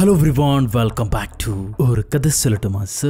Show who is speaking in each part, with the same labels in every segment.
Speaker 1: hello everyone welcome back to ഒരു കഥ സൊല്ലട്ടുമാ മാസ്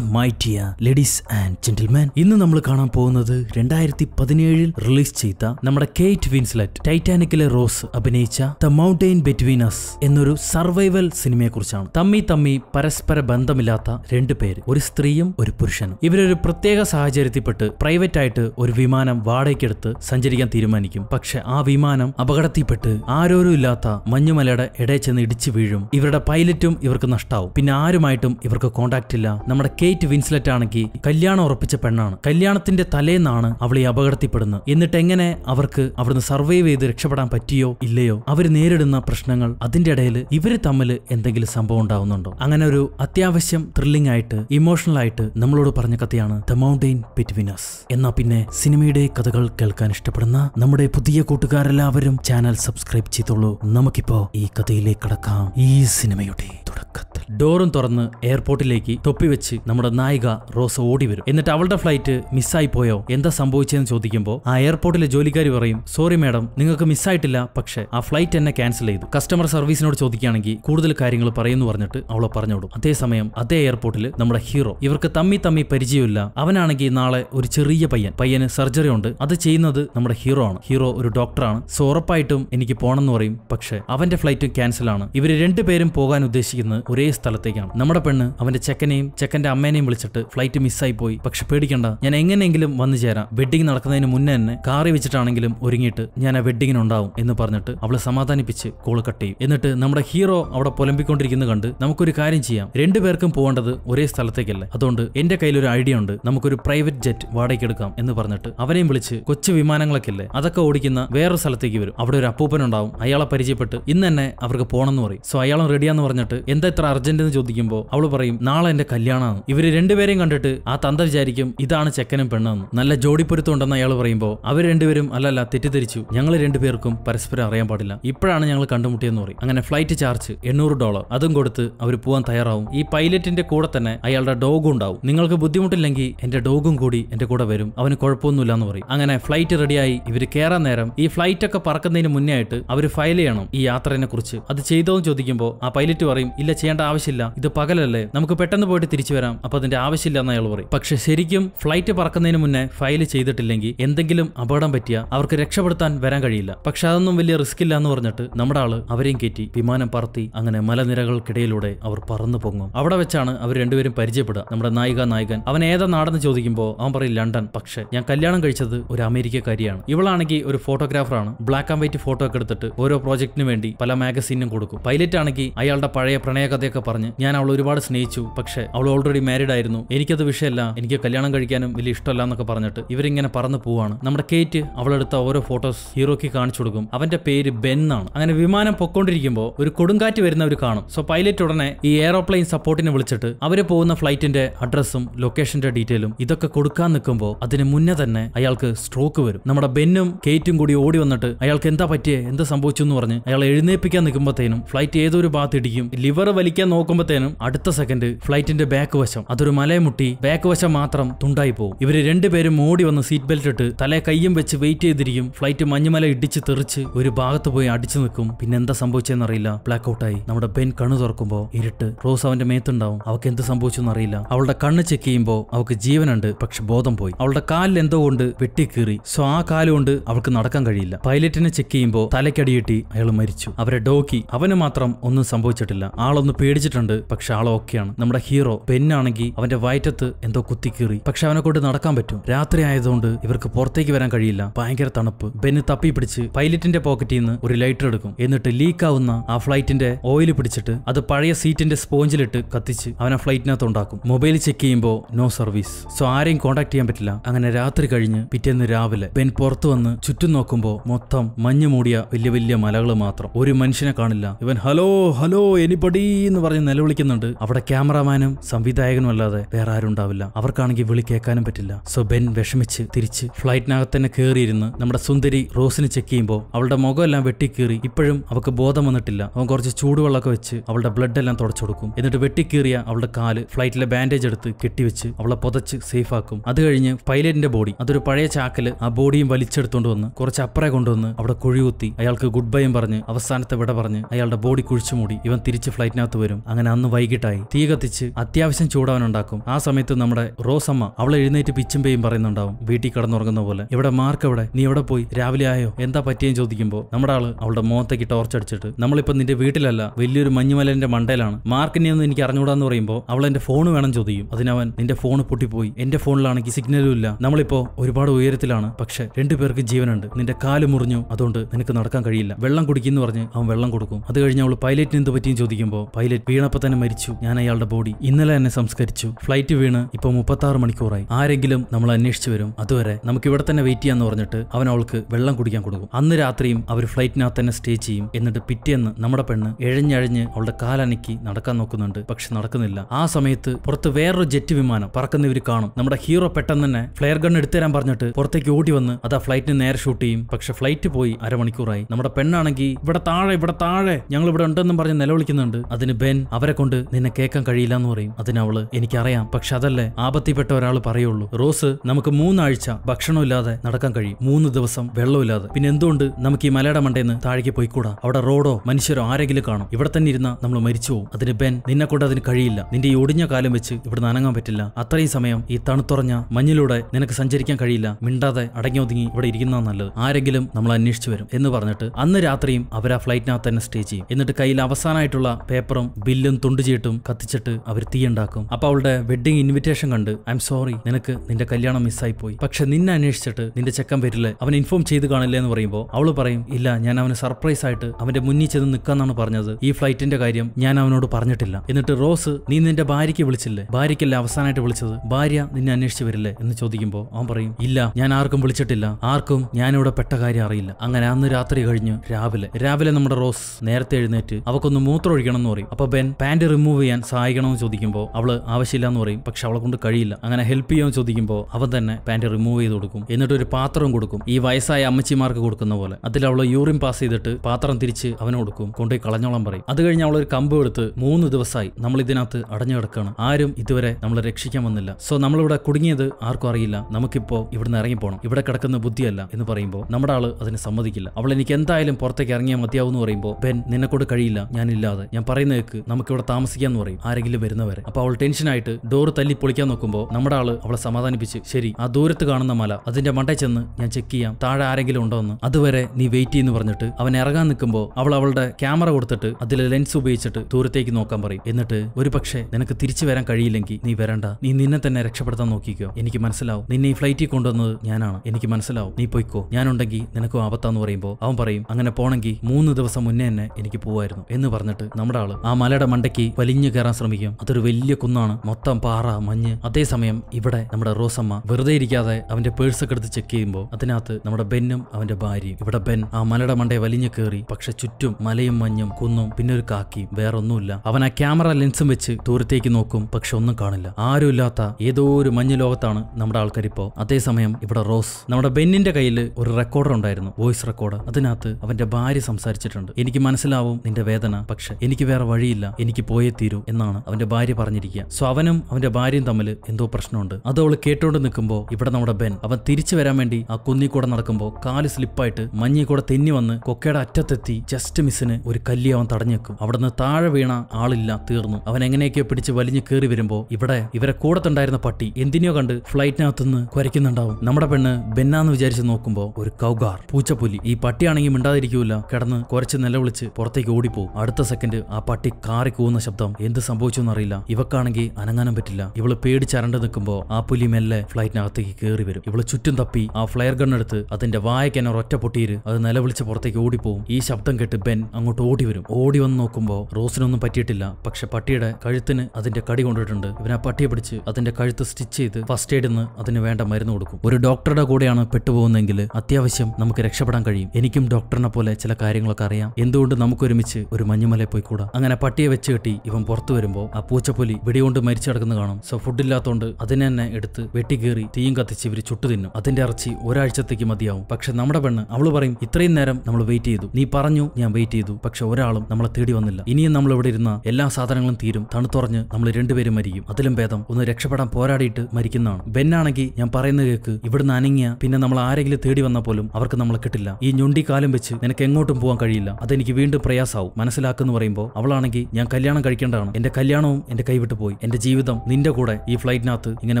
Speaker 1: മൈറ്റിയ ലേഡീസ് ആൻഡ് ജെന്റിൽമാൻ ഇന്ന് നമ്മൾ കാണാൻ പോകുന്നത് രണ്ടായിരത്തി പതിനേഴിൽ റിലീസ് ചെയ്ത നമ്മുടെ കേറ്റ് വിൻസ്ലെറ്റ് ടൈറ്റാനിക്കിലെ റോസ് അഭിനയിച്ച ദ മൗണ്ടെയിൻ ബിറ്റ്വീൻ അസ് എന്നൊരു സർവൈവൽ സിനിമയെ കുറിച്ചാണ് തമ്മി തമ്മി പരസ്പര ബന്ധമില്ലാത്ത രണ്ട് പേര് ഒരു സ്ത്രീയും ഒരു പുരുഷനും ഇവരൊരു പ്രത്യേക സാഹചര്യത്തിൽപ്പെട്ട് പ്രൈവറ്റ് ആയിട്ട് ഒരു വിമാനം വാടകയ്ക്കെടുത്ത് സഞ്ചരിക്കാൻ തീരുമാനിക്കും പക്ഷെ ആ വിമാനം അപകടത്തിൽപ്പെട്ട് ആരോരും ഇല്ലാത്ത മഞ്ഞുമലയുടെ ഇടയിൽ ചെന്ന് ഇടിച്ചു വീഴും ഇവരുടെ പൈലറ്റും ഇവർക്ക് നഷ്ടാവും പിന്നെ ആരുമായിട്ടും ഇവർക്ക് കോണ്ടാക്ട് ഇല്ല നമ്മുടെ കേറ്റ് വിൻസ്ലെറ്റ് ആണെങ്കിൽ കല്യാണം ഉറപ്പിച്ച പെണ്ണാണ് കല്യാണത്തിന്റെ തലേന്നാണ് അവൾ ഈ അപകടത്തിൽപ്പെടുന്നത് എന്നിട്ട് എങ്ങനെ അവർക്ക് അവിടുന്ന് സർവൈവ് ചെയ്ത് രക്ഷപ്പെടാൻ പറ്റിയോ ഇല്ലയോ അവർ നേരിടുന്ന പ്രശ്നങ്ങൾ അതിന്റെ ഇടയിൽ ഇവർ തമ്മിൽ എന്തെങ്കിലും സംഭവം ഉണ്ടാവുന്നുണ്ടോ അങ്ങനെ ഒരു അത്യാവശ്യം ത്രില്ലിംഗ് ആയിട്ട് ഇമോഷണൽ ആയിട്ട് നമ്മളോട് പറഞ്ഞ കഥയാണ് ദ മൗണ്ടെയിൻ പിറ്റ്വിനസ് എന്നാ പിന്നെ സിനിമയുടെ കഥകൾ കേൾക്കാൻ ഇഷ്ടപ്പെടുന്ന നമ്മുടെ പുതിയ കൂട്ടുകാരെല്ലാവരും ചാനൽ സബ്സ്ക്രൈബ് ചെയ്തോളൂ നമുക്കിപ്പോ ഈ കഥയിലേക്ക് കടക്കാം ഈ സിനിമ में उठी തുടക്കത്തിൽ ഡോറും തുറന്ന് എയർപോർട്ടിലേക്ക് തൊപ്പി വെച്ച് നമ്മുടെ നായിക റോസ് ഓടി വരും എന്നിട്ട് അവളുടെ ഫ്ലൈറ്റ് മിസ്സായി പോയോ എന്താ സംഭവിച്ചതെന്ന് ചോദിക്കുമ്പോൾ ആ എയർപോർട്ടിലെ ജോലിക്കാരി പറയും സോറി മാഡം നിങ്ങൾക്ക് മിസ്സായിട്ടില്ല പക്ഷേ ആ ഫ്ലൈറ്റ് എന്നെ ക്യാൻസൽ ചെയ്തു കസ്റ്റമർ സർവീസിനോട് ചോദിക്കുകയാണെങ്കിൽ കൂടുതൽ കാര്യങ്ങൾ പറയുന്നു പറഞ്ഞിട്ട് അവളെ പറഞ്ഞോടും അതേസമയം അതേ എയർപോർട്ടിൽ നമ്മുടെ ഹീറോ ഇവർക്ക് തമ്മി തമ്മി പരിചയമില്ല അവനാണെങ്കിൽ നാളെ ഒരു ചെറിയ പയ്യൻ പയ്യന് സർജറി ഉണ്ട് അത് ചെയ്യുന്നത് നമ്മുടെ ഹീറോ ആണ് ഹീറോ ഒരു ഡോക്ടറാണ് സോ ഉറപ്പായിട്ടും എനിക്ക് എന്ന് പറയും പക്ഷേ അവന്റെ ഫ്ലൈറ്റും ക്യാൻസൽ ആണ് ഇവർ രണ്ടുപേരും പോകാൻ ഉദ്ദേശിക്കുന്നത് ഇരിക്കുന്നത് ഒരേ സ്ഥലത്തേക്കാണ് നമ്മുടെ പെണ്ണ് അവന്റെ ചെക്കനെയും ചെക്കന്റെ അമ്മേനെയും വിളിച്ചിട്ട് ഫ്ലൈറ്റ് മിസ്സായി പോയി പക്ഷെ പേടിക്കണ്ട ഞാൻ എങ്ങനെയെങ്കിലും വന്നു ചേരാം വെഡിങ് നടക്കുന്നതിന് മുന്നേ തന്നെ കാറി വെച്ചിട്ടാണെങ്കിലും ഒരുങ്ങിയിട്ട് ഞാൻ ആ വെഡ്ഡിങ്ങിന് ഉണ്ടാവും എന്ന് പറഞ്ഞിട്ട് അവളെ സമാധാനിപ്പിച്ച് കോൾ കട്ട് ചെയ്യും എന്നിട്ട് നമ്മുടെ ഹീറോ അവിടെ പുലമ്പിക്കൊണ്ടിരിക്കുന്നത് കണ്ട് നമുക്കൊരു കാര്യം ചെയ്യാം രണ്ടുപേർക്കും പോകേണ്ടത് ഒരേ സ്ഥലത്തേക്കല്ലേ അതുകൊണ്ട് എന്റെ കയ്യിലൊരു ഐഡിയ ഉണ്ട് നമുക്കൊരു പ്രൈവറ്റ് ജെറ്റ് വാടകയ്ക്ക് എടുക്കാം എന്ന് പറഞ്ഞിട്ട് അവരെയും വിളിച്ച് കൊച്ചു വിമാനങ്ങളൊക്കെ അല്ലേ അതൊക്കെ ഓടിക്കുന്ന വേറൊരു സ്ഥലത്തേക്ക് വരും അവിടെ ഒരു അപ്പൂപ്പൻ ഉണ്ടാവും അയാളെ പരിചയപ്പെട്ട് ഇന്ന് തന്നെ അവർക്ക് പോകണമെന്ന് പറയും സോ അയാളും റെഡിയാന്ന് പറഞ്ഞിട്ട് എന്താ ഇത്ര അർജന്റ് എന്ന് ചോദിക്കുമ്പോൾ അവൾ പറയും നാളെ എന്റെ കല്യാണമാണ് ഇവർ രണ്ടുപേരെയും കണ്ടിട്ട് ആ തന്ത വിചാരിക്കും ഇതാണ് ചെക്കനും പെണ്ണെന്ന് നല്ല ജോഡിപ്പൊരുത്തം ഉണ്ടെന്ന് അയാൾ പറയുമ്പോൾ അവർ രണ്ടുപേരും അല്ലല്ല തെറ്റിദ്ധരിച്ചു ഞങ്ങൾ രണ്ടുപേർക്കും പരസ്പരം അറിയാൻ പാടില്ല ഇപ്പോഴാണ് ഞങ്ങൾ കണ്ടുമുട്ടിയെന്ന് പറയും അങ്ങനെ ഫ്ലൈറ്റ് ചാർജ് എണ്ണൂറ് ഡോളർ അതും കൊടുത്ത് അവർ പോകാൻ തയ്യാറാവും ഈ പൈലറ്റിന്റെ കൂടെ തന്നെ അയാളുടെ ഡോഗും ഉണ്ടാവും നിങ്ങൾക്ക് ബുദ്ധിമുട്ടില്ലെങ്കിൽ എന്റെ ഡോഗും കൂടി എന്റെ കൂടെ വരും അവന് കുഴപ്പമൊന്നുമില്ല എന്ന് പറയും അങ്ങനെ ഫ്ലൈറ്റ് റെഡിയായി ഇവർ കയറാൻ നേരം ഈ ഫ്ലൈറ്റ് ഒക്കെ പറക്കുന്നതിന് മുന്നേ ആയിട്ട് അവർ ഫയൽ ചെയ്യണം ഈ യാത്രയെ കുറിച്ച് അത് എന്ന് ചോദിക്കുമ്പോൾ ആ പൈലറ്റ് പറയും ഇല്ല ചെയ്യേണ്ട ആവശ്യമില്ല ഇത് പകലല്ലേ നമുക്ക് പെട്ടെന്ന് പോയിട്ട് തിരിച്ചു വരാം അപ്പൊ അതിന്റെ ആവശ്യമില്ല എന്ന് അയാൾ പറയും പക്ഷെ ശരിക്കും ഫ്ലൈറ്റ് പറക്കുന്നതിന് മുന്നേ ഫയൽ ചെയ്തിട്ടില്ലെങ്കിൽ എന്തെങ്കിലും അപകടം പറ്റിയ അവർക്ക് രക്ഷപ്പെടുത്താൻ വരാൻ കഴിയില്ല പക്ഷെ അതൊന്നും വലിയ റിസ്ക് ഇല്ല എന്ന് പറഞ്ഞിട്ട് നമ്മുടെ ആള് അവരെയും കയറ്റി വിമാനം പറത്തി അങ്ങനെ മലനിരകൾക്കിടയിലൂടെ അവർ പറന്നു പൊങ്ങും അവിടെ വെച്ചാണ് അവർ രണ്ടുപേരും പരിചയപ്പെടുക നമ്മുടെ നായിക നായകൻ അവൻ ഏതാ നാടെന്ന് ചോദിക്കുമ്പോൾ അവൻ പറയും ലണ്ടൻ പക്ഷെ ഞാൻ കല്യാണം കഴിച്ചത് ഒരു അമേരിക്കക്കാരിയാണ് ഇവളാണെങ്കിൽ ഒരു ഫോട്ടോഗ്രാഫറാണ് ബ്ലാക്ക് ആൻഡ് വൈറ്റ് ഫോട്ടോ ഒക്കെ എടുത്തിട്ട് ഓരോ പ്രോജക്ടിനു വേണ്ടി പല മാഗസീനും കൊടുക്കും പൈലറ്റ് ആണെങ്കിൽ അയാളുടെ പഴയ പ്രണയകഥയൊക്കെ പറഞ്ഞ് ഞാൻ അവൾ ഒരുപാട് സ്നേഹിച്ചു പക്ഷേ അവൾ ഓൾറെഡി മാരീഡ് ആയിരുന്നു എനിക്കത് വിഷയമല്ല എനിക്ക് കല്യാണം കഴിക്കാനും വലിയ ഇഷ്ടമല്ല എന്നൊക്കെ പറഞ്ഞിട്ട് ഇവരിങ്ങനെ പറന്നു പോവാണ് നമ്മുടെ കേറ്റ് അവളെടുത്ത ഓരോ ഫോട്ടോസ് ഹീറോയ്ക്ക് കാണിച്ചു കൊടുക്കും അവന്റെ പേര് ബെൻ എന്നാണ് അങ്ങനെ വിമാനം പൊക്കോണ്ടിരിക്കുമ്പോൾ ഒരു കൊടുങ്കാറ്റ് വരുന്നവർ കാണും സോ പൈലറ്റ് ഉടനെ ഈ എയറോപ്ലെയിൻ സപ്പോർട്ടിനെ വിളിച്ചിട്ട് അവര് പോകുന്ന ഫ്ലൈറ്റിന്റെ അഡ്രസ്സും ലൊക്കേഷന്റെ ഡീറ്റെയിലും ഇതൊക്കെ കൊടുക്കാൻ നിൽക്കുമ്പോൾ അതിന് മുന്നേ തന്നെ അയാൾക്ക് സ്ട്രോക്ക് വരും നമ്മുടെ ബെന്നും കേറ്റും കൂടി ഓടി വന്നിട്ട് അയാൾക്ക് എന്താ പറ്റിയേ എന്താ സംഭവിച്ചു എന്ന് പറഞ്ഞ് അയാൾ എഴുന്നേപ്പിക്കാൻ നിൽക്കുമ്പോഴത്തേനും ഫ്ലൈറ്റ് ഏതൊരു ഭാഗത്ത് ഇടിക്കും ലിവർ ലിവർ വലിക്കാൻ നോക്കുമ്പോഴത്തേനും അടുത്ത സെക്കൻഡ് ഫ്ലൈറ്റിന്റെ ബാക്ക് വശം അതൊരു മലയമുട്ടി ബാക്ക് വശം മാത്രം തുണ്ടായി പോകും ഇവര് രണ്ടുപേരും ഓടി വന്ന് സീറ്റ് ബെൽറ്റ് ഇട്ട് തല കയ്യും വെച്ച് വെയിറ്റ് ചെയ്തിരിക്കും ഫ്ലൈറ്റ് മഞ്ഞുമല ഇടിച്ച് തെറിച്ച് ഒരു ഭാഗത്ത് പോയി അടിച്ചു നിൽക്കും പിന്നെ എന്താ സംഭവിച്ചെന്നറിയില്ല ബ്ലാക്ക് ഔട്ടായി നമ്മുടെ ബെൻ കണ്ണു തുറക്കുമ്പോൾ ഇരുട്ട് റോസ് അവന്റെ മേത്തുണ്ടാവും അവക്ക് എന്ത് സംഭവിച്ചെന്ന് അറിയില്ല അവളുടെ കണ്ണ് ചെക്ക് ചെയ്യുമ്പോ അവക്ക് ജീവനുണ്ട് പക്ഷെ ബോധം പോയി അവളുടെ കാലിൽ എന്തോ കൊണ്ട് വെട്ടിക്കീറി സോ ആ കാലുകൊണ്ട് അവൾക്ക് നടക്കാൻ കഴിയില്ല പൈലറ്റിനെ ചെക്ക് ചെയ്യുമ്പോൾ തലക്കടിയിട്ടി അയാൾ മരിച്ചു അവരെ ഡോക്കി അവന് മാത്രം ഒന്നും സംഭവിച്ചിട്ടില്ല ആൾ ആളൊന്ന് പേടിച്ചിട്ടുണ്ട് പക്ഷെ ആൾ ഓക്കെയാണ് നമ്മുടെ ഹീറോ പെന്നാണെങ്കിൽ അവന്റെ വയറ്റത്ത് എന്തോ കുത്തിക്കീറി പക്ഷെ അവനെ കൊണ്ട് നടക്കാൻ പറ്റും രാത്രി ആയതുകൊണ്ട് ഇവർക്ക് പുറത്തേക്ക് വരാൻ കഴിയില്ല ഭയങ്കര തണുപ്പ് ബെന്ന് തപ്പി പിടിച്ച് പൈലറ്റിന്റെ പോക്കറ്റിൽ നിന്ന് ഒരു ലൈറ്റർ എടുക്കും എന്നിട്ട് ലീക്ക് ആവുന്ന ആ ഫ്ലൈറ്റിന്റെ ഓയിൽ പിടിച്ചിട്ട് അത് പഴയ സീറ്റിന്റെ സ്പോഞ്ചിലിട്ട് കത്തിച്ച് അവനെ ഫ്ലൈറ്റിനകത്ത് ഉണ്ടാക്കും മൊബൈൽ ചെക്ക് ചെയ്യുമ്പോൾ നോ സർവീസ് സോ ആരെയും കോൺടാക്ട് ചെയ്യാൻ പറ്റില്ല അങ്ങനെ രാത്രി കഴിഞ്ഞ് പിറ്റേന്ന് രാവിലെ ബെൻ പുറത്തു വന്ന് ചുറ്റും നോക്കുമ്പോൾ മൊത്തം മഞ്ഞ് മൂടിയ വലിയ വലിയ മലകൾ മാത്രം ഒരു മനുഷ്യനെ കാണില്ല ഇവൻ ഹലോ ഹലോ എനിപ്പടി ഓടി എന്ന് പറഞ്ഞ് നിലവിളിക്കുന്നുണ്ട് അവിടെ ക്യാമറമാനും സംവിധായകനും അല്ലാതെ വേറെ ആരും ഉണ്ടാവില്ല അവർക്കാണെങ്കിൽ വിളി കേൾക്കാനും പറ്റില്ല സോ ബെൻ വിഷമിച്ച് തിരിച്ച് ഫ്ലൈറ്റിനകത്ത് തന്നെ കയറിയിരുന്ന് നമ്മുടെ സുന്ദരി റോസിനെ ചെക്ക് ചെയ്യുമ്പോൾ അവളുടെ മുഖമെല്ലാം വെട്ടിക്കീറി ഇപ്പോഴും അവൾക്ക് ബോധം വന്നിട്ടില്ല അവൻ കുറച്ച് ചൂടുവെള്ളമൊക്കെ വെച്ച് അവളുടെ ബ്ലഡ് എല്ലാം തുടച്ചു കൊടുക്കും എന്നിട്ട് വെട്ടിക്കീറിയ അവളുടെ കാല് ഫ്ലൈറ്റിലെ ബാൻഡേജ് എടുത്ത് കെട്ടിവെച്ച് അവളെ പുതച്ച് സേഫ് ആക്കും അത് കഴിഞ്ഞ് പൈലറ്റിന്റെ ബോഡി അതൊരു പഴയ ചാക്കല് ആ ബോഡിയും വലിച്ചെടുത്തുകൊണ്ട് വന്ന് കുറച്ച് അപ്പറെ കൊണ്ടുവന്ന് അവിടെ കുഴികുത്തി അയാൾക്ക് ഗുഡ് ബൈയും പറഞ്ഞ് അവസാനത്തെ വിട പറഞ്ഞ് അയാളുടെ ബോഡി കുഴിച്ചു മൂടി ഇവൻ തിരിച്ച് ഫ്ലൈറ്റിനകത്ത് വരും അങ്ങനെ അന്ന് വൈകിട്ടായി തീ കത്തിച്ച് അത്യാവശ്യം ചൂടാവാനുണ്ടാക്കും ആ സമയത്ത് നമ്മുടെ റോസമ്മ അവളെ എഴുന്നേറ്റ് പിച്ചുംപേയും പറയുന്നുണ്ടാവും വീട്ടിൽ കിടന്നുറങ്ങുന്ന പോലെ ഇവിടെ മാർക്ക് എവിടെ നീ എവിടെ പോയി രാവിലെ ആയോ എന്താ പറ്റിയെന്ന് ചോദിക്കുമ്പോൾ നമ്മുടെ ആള് അവളുടെ മുഖത്തേക്ക് ടോർച്ച് അടിച്ചിട്ട് നമ്മളിപ്പോൾ നിന്റെ വീട്ടിലല്ല വലിയൊരു മഞ്ഞുമലന്റെ മണ്ടയിലാണ് മാർക്കിനെ ഒന്ന് എനിക്ക് അറിഞ്ഞുകൂടാന്ന് പറയുമ്പോൾ അവൾ എന്റെ ഫോണ് വേണം ചോദിക്കും അതിനവൻ നിന്റെ ഫോൺ പൊട്ടിപ്പോയി എന്റെ ഫോണിലാണെങ്കിൽ സിഗ്നലും ഇല്ല നമ്മളിപ്പോ ഒരുപാട് ഉയരത്തിലാണ് പക്ഷെ രണ്ടുപേർക്ക് ജീവനുണ്ട് നിന്റെ കാല് മുറിഞ്ഞു അതുകൊണ്ട് നിനക്ക് നടക്കാൻ കഴിയില്ല വെള്ളം കുടിക്കുന്നു പറഞ്ഞ് അവൻ വെള്ളം കൊടുക്കും അത് കഴിഞ്ഞ് അവൾ പൈലറ്റിന് എന്ത് പറ്റിയും ചോദിക്കും നോക്കുമ്പോൾ പൈലറ്റ് വീണപ്പോൾ തന്നെ മരിച്ചു ഞാൻ അയാളുടെ ബോഡി ഇന്നലെ തന്നെ സംസ്കരിച്ചു ഫ്ലൈറ്റ് വീണ് ഇപ്പോൾ മുപ്പത്തി ആറ് മണിക്കൂറായി ആരെങ്കിലും നമ്മൾ അന്വേഷിച്ചു വരും അതുവരെ നമുക്ക് ഇവിടെ തന്നെ വെയിറ്റ് ചെയ്യാന്ന് പറഞ്ഞിട്ട് അവൻ അവൾക്ക് വെള്ളം കുടിക്കാൻ കൊടുക്കും അന്ന് രാത്രിയും അവർ ഫ്ലൈറ്റിനകത്ത് തന്നെ സ്റ്റേ ചെയ്യും എന്നിട്ട് പിറ്റേന്ന് നമ്മുടെ പെണ്ണ് എഴഞ്ഞഴഞ്ഞ് അവളുടെ കാലനക്കി നടക്കാൻ നോക്കുന്നുണ്ട് പക്ഷെ നടക്കുന്നില്ല ആ സമയത്ത് പുറത്ത് വേറൊരു ജെറ്റ് വിമാനം പറക്കുന്നവർ കാണും നമ്മുടെ ഹീറോ പെട്ടെന്ന് തന്നെ ഫ്ലെയർ ഗൺ എടുത്തുതരാൻ പറഞ്ഞിട്ട് പുറത്തേക്ക് ഓടി വന്ന് അത് ആ ഫ്ലൈറ്റിന് നേരെ ഷൂട്ട് ചെയ്യും പക്ഷെ ഫ്ലൈറ്റ് പോയി അരമണിക്കൂറായി നമ്മുടെ പെണ്ണാണെങ്കിൽ ഇവിടെ താഴെ ഇവിടെ താഴെ ഞങ്ങൾ ഇവിടെ ഉണ്ടെന്നും പറഞ്ഞ് നിലവിളിക്കുന്നുണ്ട് അതിന് ബെൻ അവരെ കൊണ്ട് നിന്നെ കേൾക്കാൻ കഴിയില്ല എന്ന് പറയും അതിനവള് എനിക്കറിയാം പക്ഷെ അതല്ലേ ആപത്തിപ്പെട്ട ഒരാൾ പറയുള്ളൂ റോസ് നമുക്ക് മൂന്നാഴ്ച ഭക്ഷണമില്ലാതെ നടക്കാൻ കഴിയും മൂന്ന് ദിവസം വെള്ളമില്ലാതെ പിന്നെ എന്തുകൊണ്ട് നമുക്ക് ഈ മലയുടെ മണ്ടേന്ന് താഴേക്ക് പോയിക്കൂടാ അവിടെ റോഡോ മനുഷ്യരോ ആരെങ്കിലും കാണും ഇവിടെ തന്നെ ഇരുന്ന നമ്മൾ മരിച്ചു പോകും അതിന് ബെൻ നിന്നെ കൊണ്ട് അതിന് കഴിയില്ല നിന്റെ ഈ ഒടിഞ്ഞ കാലം വെച്ച് ഇവിടെ അനങ്ങാൻ പറ്റില്ല അത്രയും സമയം ഈ തണുത്തുറഞ്ഞ മഞ്ഞിലൂടെ നിനക്ക് സഞ്ചരിക്കാൻ കഴിയില്ല മിണ്ടാതെ അടങ്ങി ഒതുങ്ങി ഇവിടെ ഇരിക്കുന്ന നല്ലത് ആരെങ്കിലും നമ്മൾ അന്വേഷിച്ചു വരും എന്ന് പറഞ്ഞിട്ട് അന്ന് രാത്രിയും അവർ ആ ഫ്ലൈറ്റിനകത്ത് തന്നെ സ്റ്റേ ചെയ്യും എന്നിട്ട് കയ്യിൽ അവസാനമായിട്ടുള്ള പേപ്പറും ബില്ലും തുണ്ടുചീട്ടും കത്തിച്ചിട്ട് അവർ തീയുണ്ടാക്കും അപ്പൊ അവളുടെ വെഡിങ് ഇൻവിറ്റേഷൻ കണ്ട് ഐ എം സോറി നിനക്ക് നിന്റെ കല്യാണം മിസ്സായി പോയി പക്ഷെ നിന്നെ അന്വേഷിച്ചിട്ട് നിന്റെ ചെക്കൻ വരില്ല അവൻ ഇൻഫോം ചെയ്ത് കാണില്ല എന്ന് പറയുമ്പോൾ അവള് പറയും ഇല്ല ഞാൻ അവന് സർപ്രൈസ് ആയിട്ട് അവന്റെ മുന്നിൽ ചെന്ന് നിൽക്കാന്നാണ് പറഞ്ഞത് ഈ ഫ്ലൈറ്റിന്റെ കാര്യം ഞാൻ അവനോട് പറഞ്ഞിട്ടില്ല എന്നിട്ട് റോസ് നീ നിന്റെ ഭാര്യയ്ക്ക് വിളിച്ചില്ലേ ഭാര്യയ്ക്കല്ലേ അവസാനമായിട്ട് വിളിച്ചത് ഭാര്യ നിന്നെ അന്വേഷിച്ച് വരില്ലേ എന്ന് ചോദിക്കുമ്പോൾ അവൻ പറയും ഇല്ല ഞാൻ ആർക്കും വിളിച്ചിട്ടില്ല ആർക്കും ഞാനിവിടെ പെട്ട കാര്യം അറിയില്ല അങ്ങനെ അന്ന് രാത്രി കഴിഞ്ഞ് രാവിലെ രാവിലെ നമ്മുടെ റോസ് നേരത്തെ എഴുന്നേറ്റ് അവക്കൊന്ന് മൂത്രം ഒഴിക്കണം എന്ന് പറയും അപ്പോൾ ബെൻ പാൻറ് റിമൂവ് ചെയ്യാൻ സഹായിക്കണമെന്ന് ചോദിക്കുമ്പോൾ അവള് ആവശ്യമില്ല എന്ന് പറയും പക്ഷെ അവളെ കൊണ്ട് കഴിയില്ല അങ്ങനെ ഹെൽപ്പ് ചെയ്യാമെന്ന് ചോദിക്കുമ്പോൾ അവൻ തന്നെ പാൻറ് റിമൂവ് ചെയ്ത് കൊടുക്കും എന്നിട്ട് ഒരു പാത്രം കൊടുക്കും ഈ വയസ്സായ അമ്മച്ചിമാർക്ക് കൊടുക്കുന്ന പോലെ അതിൽ അവൾ യൂറിൻ പാസ് ചെയ്തിട്ട് പാത്രം തിരിച്ച് അവന് കൊടുക്കും കൊണ്ടുപോയി കളഞ്ഞോളം പറയും അത് കഴിഞ്ഞ് അവളൊരു കമ്പ് എടുത്ത് മൂന്ന് ദിവസമായി നമ്മൾ ഇതിനകത്ത് അടഞ്ഞു കിടക്കുകയാണ് ആരും ഇതുവരെ നമ്മളെ രക്ഷിക്കാൻ വന്നില്ല സോ നമ്മളിവിടെ കുടുങ്ങിയത് ആർക്കും അറിയില്ല നമുക്കിപ്പോ ഇവിടുന്ന് പോകണം ഇവിടെ കിടക്കുന്ന ബുദ്ധിയല്ല എന്ന് പറയുമ്പോൾ നമ്മുടെ ആള് അതിന് സമ്മതിക്കില്ല അവൾ എനിക്ക് എന്തായാലും പുറത്തേക്ക് ഇറങ്ങിയാൽ മതിയാവും എന്ന് പറയുമ്പോൾ ബെൻ നിന്നെക്കൂടെ കഴിയില്ല ഞാനില്ലാതെ ഞാൻ പറയുന്ന കേക്ക് ഇവിടെ താമസിക്കാന്ന് പറയും ആരെങ്കിലും വരുന്നവരെ അപ്പൊ അവൾ ടെൻഷനായിട്ട് ഡോർ തല്ലി പൊളിക്കാൻ നോക്കുമ്പോൾ നമ്മുടെ ആള് അവളെ സമാധാനിപ്പിച്ച് ശരി ആ ദൂരത്ത് കാണുന്ന മല അതിന്റെ മണ്ടേ ചെന്ന് ഞാൻ ചെക്ക് ചെയ്യാം താഴെ ആരെങ്കിലും ഉണ്ടോ എന്ന് അതുവരെ നീ വെയിറ്റ് ചെയ്യുന്നു പറഞ്ഞിട്ട് അവൻ ഇറങ്ങാൻ നിൽക്കുമ്പോൾ അവൾ അവളുടെ ക്യാമറ കൊടുത്തിട്ട് അതിൽ ലെൻസ് ഉപയോഗിച്ചിട്ട് ദൂരത്തേക്ക് നോക്കാൻ പറയും എന്നിട്ട് ഒരു പക്ഷേ നിനക്ക് തിരിച്ചു വരാൻ കഴിയില്ലെങ്കിൽ നീ വരണ്ട നീ നിന്നെ തന്നെ രക്ഷപ്പെടുത്താൻ നോക്കിക്കോ എനിക്ക് മനസ്സിലാവും നിന്നെ ഈ ഫ്ലൈറ്റിൽ കൊണ്ടുവന്നത് ഞാനാണ് എനിക്ക് മനസ്സിലാവും നീ പൊയ്ക്കോ ഞാനുണ്ടെങ്കിൽ നിനക്കും ആപത്താന്ന് പറയുമ്പോൾ അവൻ പറയും അങ്ങനെ പോണെങ്കിൽ മൂന്ന് ദിവസം മുന്നേ തന്നെ എനിക്ക് പോവായിരുന്നു എന്ന് പറഞ്ഞിട്ട് നമ്മുടെ ഒരാൾ ആ മലയുടെ മണ്ടയ്ക്ക് വലിഞ്ഞു കയറാൻ ശ്രമിക്കും അതൊരു വലിയ കുന്നാണ് മൊത്തം പാറ മഞ്ഞ് അതേസമയം ഇവിടെ നമ്മുടെ റോസമ്മ വെറുതെ ഇരിക്കാതെ അവന്റെ പേഴ്സൊക്കെ എടുത്ത് ചെക്ക് ചെയ്യുമ്പോൾ അതിനകത്ത് നമ്മുടെ ബെന്നും അവന്റെ ഭാര്യയും ഇവിടെ ബെൻ ആ മലയുടെ മണ്ടയെ വലിഞ്ഞു കയറി പക്ഷെ ചുറ്റും മലയും മഞ്ഞും കുന്നും പിന്നെ ഒരു കാക്കിയും വേറൊന്നുമില്ല അവൻ ആ ക്യാമറ ലെൻസും വെച്ച് ദൂരത്തേക്ക് നോക്കും പക്ഷെ ഒന്നും കാണില്ല ആരുമില്ലാത്ത ഏതോ ഒരു മഞ്ഞ ലോകത്താണ് നമ്മുടെ ആൾക്കാരിപ്പോ അതേസമയം ഇവിടെ റോസ് നമ്മുടെ ബെന്നിന്റെ കയ്യിൽ ഒരു റെക്കോർഡർ ഉണ്ടായിരുന്നു വോയിസ് റെക്കോർഡ് അതിനകത്ത് അവന്റെ ഭാര്യ സംസാരിച്ചിട്ടുണ്ട് എനിക്ക് മനസ്സിലാവും നിന്റെ വേദന പക്ഷെ എനിക്ക് വേറെ വഴിയില്ല എനിക്ക് പോയേ തീരൂ എന്നാണ് അവന്റെ ഭാര്യ പറഞ്ഞിരിക്കുക സോ അവനും അവന്റെ ഭാര്യയും തമ്മിൽ എന്തോ പ്രശ്നമുണ്ട് അത് അവൾ കേട്ടോണ്ട് നിൽക്കുമ്പോൾ ഇവിടെ നമ്മുടെ ബെൻ അവൻ തിരിച്ചു വരാൻ വേണ്ടി ആ കുന്നി കൂടെ നടക്കുമ്പോൾ കാല് സ്ലിപ്പായിട്ട് മഞ്ഞി കൂടെ തെന്നി വന്ന് കൊക്കയുടെ അറ്റത്തെത്തി ജസ്റ്റ് മിസ്സിന് ഒരു കല്ലി അവൻ തടഞ്ഞു നിൽക്കും അവിടുന്ന് താഴെ വീണ ആളില്ല തീർന്നു അവൻ എങ്ങനെയൊക്കെയോ പിടിച്ച് വലിഞ്ഞു കയറി വരുമ്പോൾ ഇവിടെ ഇവരെ കൂടത്തുണ്ടായിരുന്ന പട്ടി എന്തിനെയോ കണ്ട് ഫ്ലൈറ്റിനകത്തുനിന്ന് കുരയ്ക്കുന്നുണ്ടാവും നമ്മുടെ പെണ്ണ് ബെന്നാന്ന് വിചാരിച്ച് നോക്കുമ്പോൾ ഒരു കൗഗാർ പൂച്ചപ്പുലി ഈ പട്ടിയാണെങ്കിൽ മിണ്ടാതിരിക്കൂല കിടന്ന് കുറച്ച് നിലവിളിച്ച് പുറത്തേക്ക് ഓടിപ്പോ അടുത്ത സെക്കൻഡ് ആ പട്ടി കാറി കൂവുന്ന ശബ്ദം എന്ത് സംഭവിച്ചെന്നറിയില്ല ഇവക്കാണെങ്കിൽ അനങ്ങാനും പറ്റില്ല ഇവള് പേടിച്ചരണ്ട് നിൽക്കുമ്പോൾ ആ പുലി മെല്ലെ ഫ്ലൈറ്റിനകത്തേക്ക് കയറി വരും ഇവള് ചുറ്റും തപ്പി ആ ഫ്ലയർ ഗൺ എടുത്ത് അതിന്റെ വായക്കന്നെ ഒറ്റ പൊട്ടിയിരു അത് നിലവിളിച്ച് പുറത്തേക്ക് ഓടിപ്പോവും ഈ ശബ്ദം കേട്ട് ബെൻ അങ്ങോട്ട് ഓടി വരും ഓടി വന്ന് നോക്കുമ്പോൾ റോസിനൊന്നും പറ്റിയിട്ടില്ല പക്ഷെ പട്ടിയുടെ കഴുത്തിന് അതിന്റെ കടി കൊണ്ടിട്ടുണ്ട് ഇവനാ പട്ടിയെ പിടിച്ച് അതിന്റെ കഴുത്ത് സ്റ്റിച്ച് ചെയ്ത് ഫസ്റ്റ് എയ്ഡിന്ന് അതിന് വേണ്ട മരുന്ന് കൊടുക്കും ഒരു ഡോക്ടറുടെ കൂടെയാണ് പെട്ടുപോകുന്നതെങ്കിൽ അത്യാവശ്യം നമുക്ക് രക്ഷപ്പെടാൻ കഴിയും എനിക്കും ഡോക്ടറിനെ പോലെ ചില കാര്യങ്ങളൊക്കെ അറിയാം എന്തുകൊണ്ട് നമുക്ക് ഒരുമിച്ച് ഒരു മഞ്ഞുമലയിൽ പോയി കൂടാം കൂടാ അങ്ങനെ പട്ടിയെ വെച്ച് കെട്ടി ഇവൻ പുറത്തു വരുമ്പോൾ ആ പൂച്ചപ്പുലി വെടികൊണ്ട് മരിച്ചു കിടക്കുന്നത് കാണും സോ ഫുഡില്ലാത്തോണ്ട് അതിനെ തന്നെ എടുത്ത് വെട്ടിക്കേറി തീയും കത്തിച്ച് ഇവര് ചുട്ടു തിന്നും അതിന്റെ ഇറച്ചി ഒരാഴ്ചത്തേക്ക് മതിയാവും പക്ഷെ നമ്മുടെ പെണ്ണ് അവള് പറയും ഇത്രയും നേരം നമ്മൾ വെയിറ്റ് ചെയ്തു നീ പറഞ്ഞു ഞാൻ വെയിറ്റ് ചെയ്തു പക്ഷെ ഒരാളും നമ്മളെ തേടി വന്നില്ല ഇനിയും നമ്മൾ ഇവിടെ ഇരുന്ന എല്ലാ സാധനങ്ങളും തീരും തണുത്തുറഞ്ഞ് നമ്മൾ രണ്ടുപേരും മരിക്കും അതിലും ഭേദം ഒന്ന് രക്ഷപ്പെടാൻ പോരാടിയിട്ട് മരിക്കുന്നതാണ് ബെന്നാണെങ്കിൽ ഞാൻ പറയുന്ന കേക്ക് ഇവിടുന്ന് അനങ്ങിയ പിന്നെ നമ്മൾ ആരെങ്കിലും തേടി വന്നാൽ പോലും അവർക്ക് നമ്മളെ കിട്ടില്ല ഈ ഞൊണ്ടി കാലം വെച്ച് നിനക്ക് എങ്ങോട്ടും പോകാൻ കഴിയില്ല അതെനിക്ക് വീണ്ടും പ്രയാസാവും മനസ്സിലാക്കുന്നു പറയുമ്പോൾ അവളാണെങ്കിൽ ഞാൻ കല്യാണം കഴിക്കേണ്ടതാണ് എന്റെ കല്യാണവും എന്റെ കൈവിട്ട് പോയി എന്റെ ജീവിതം നിന്റെ കൂടെ ഈ ഫ്ലൈറ്റിനകത്ത് ഇങ്ങനെ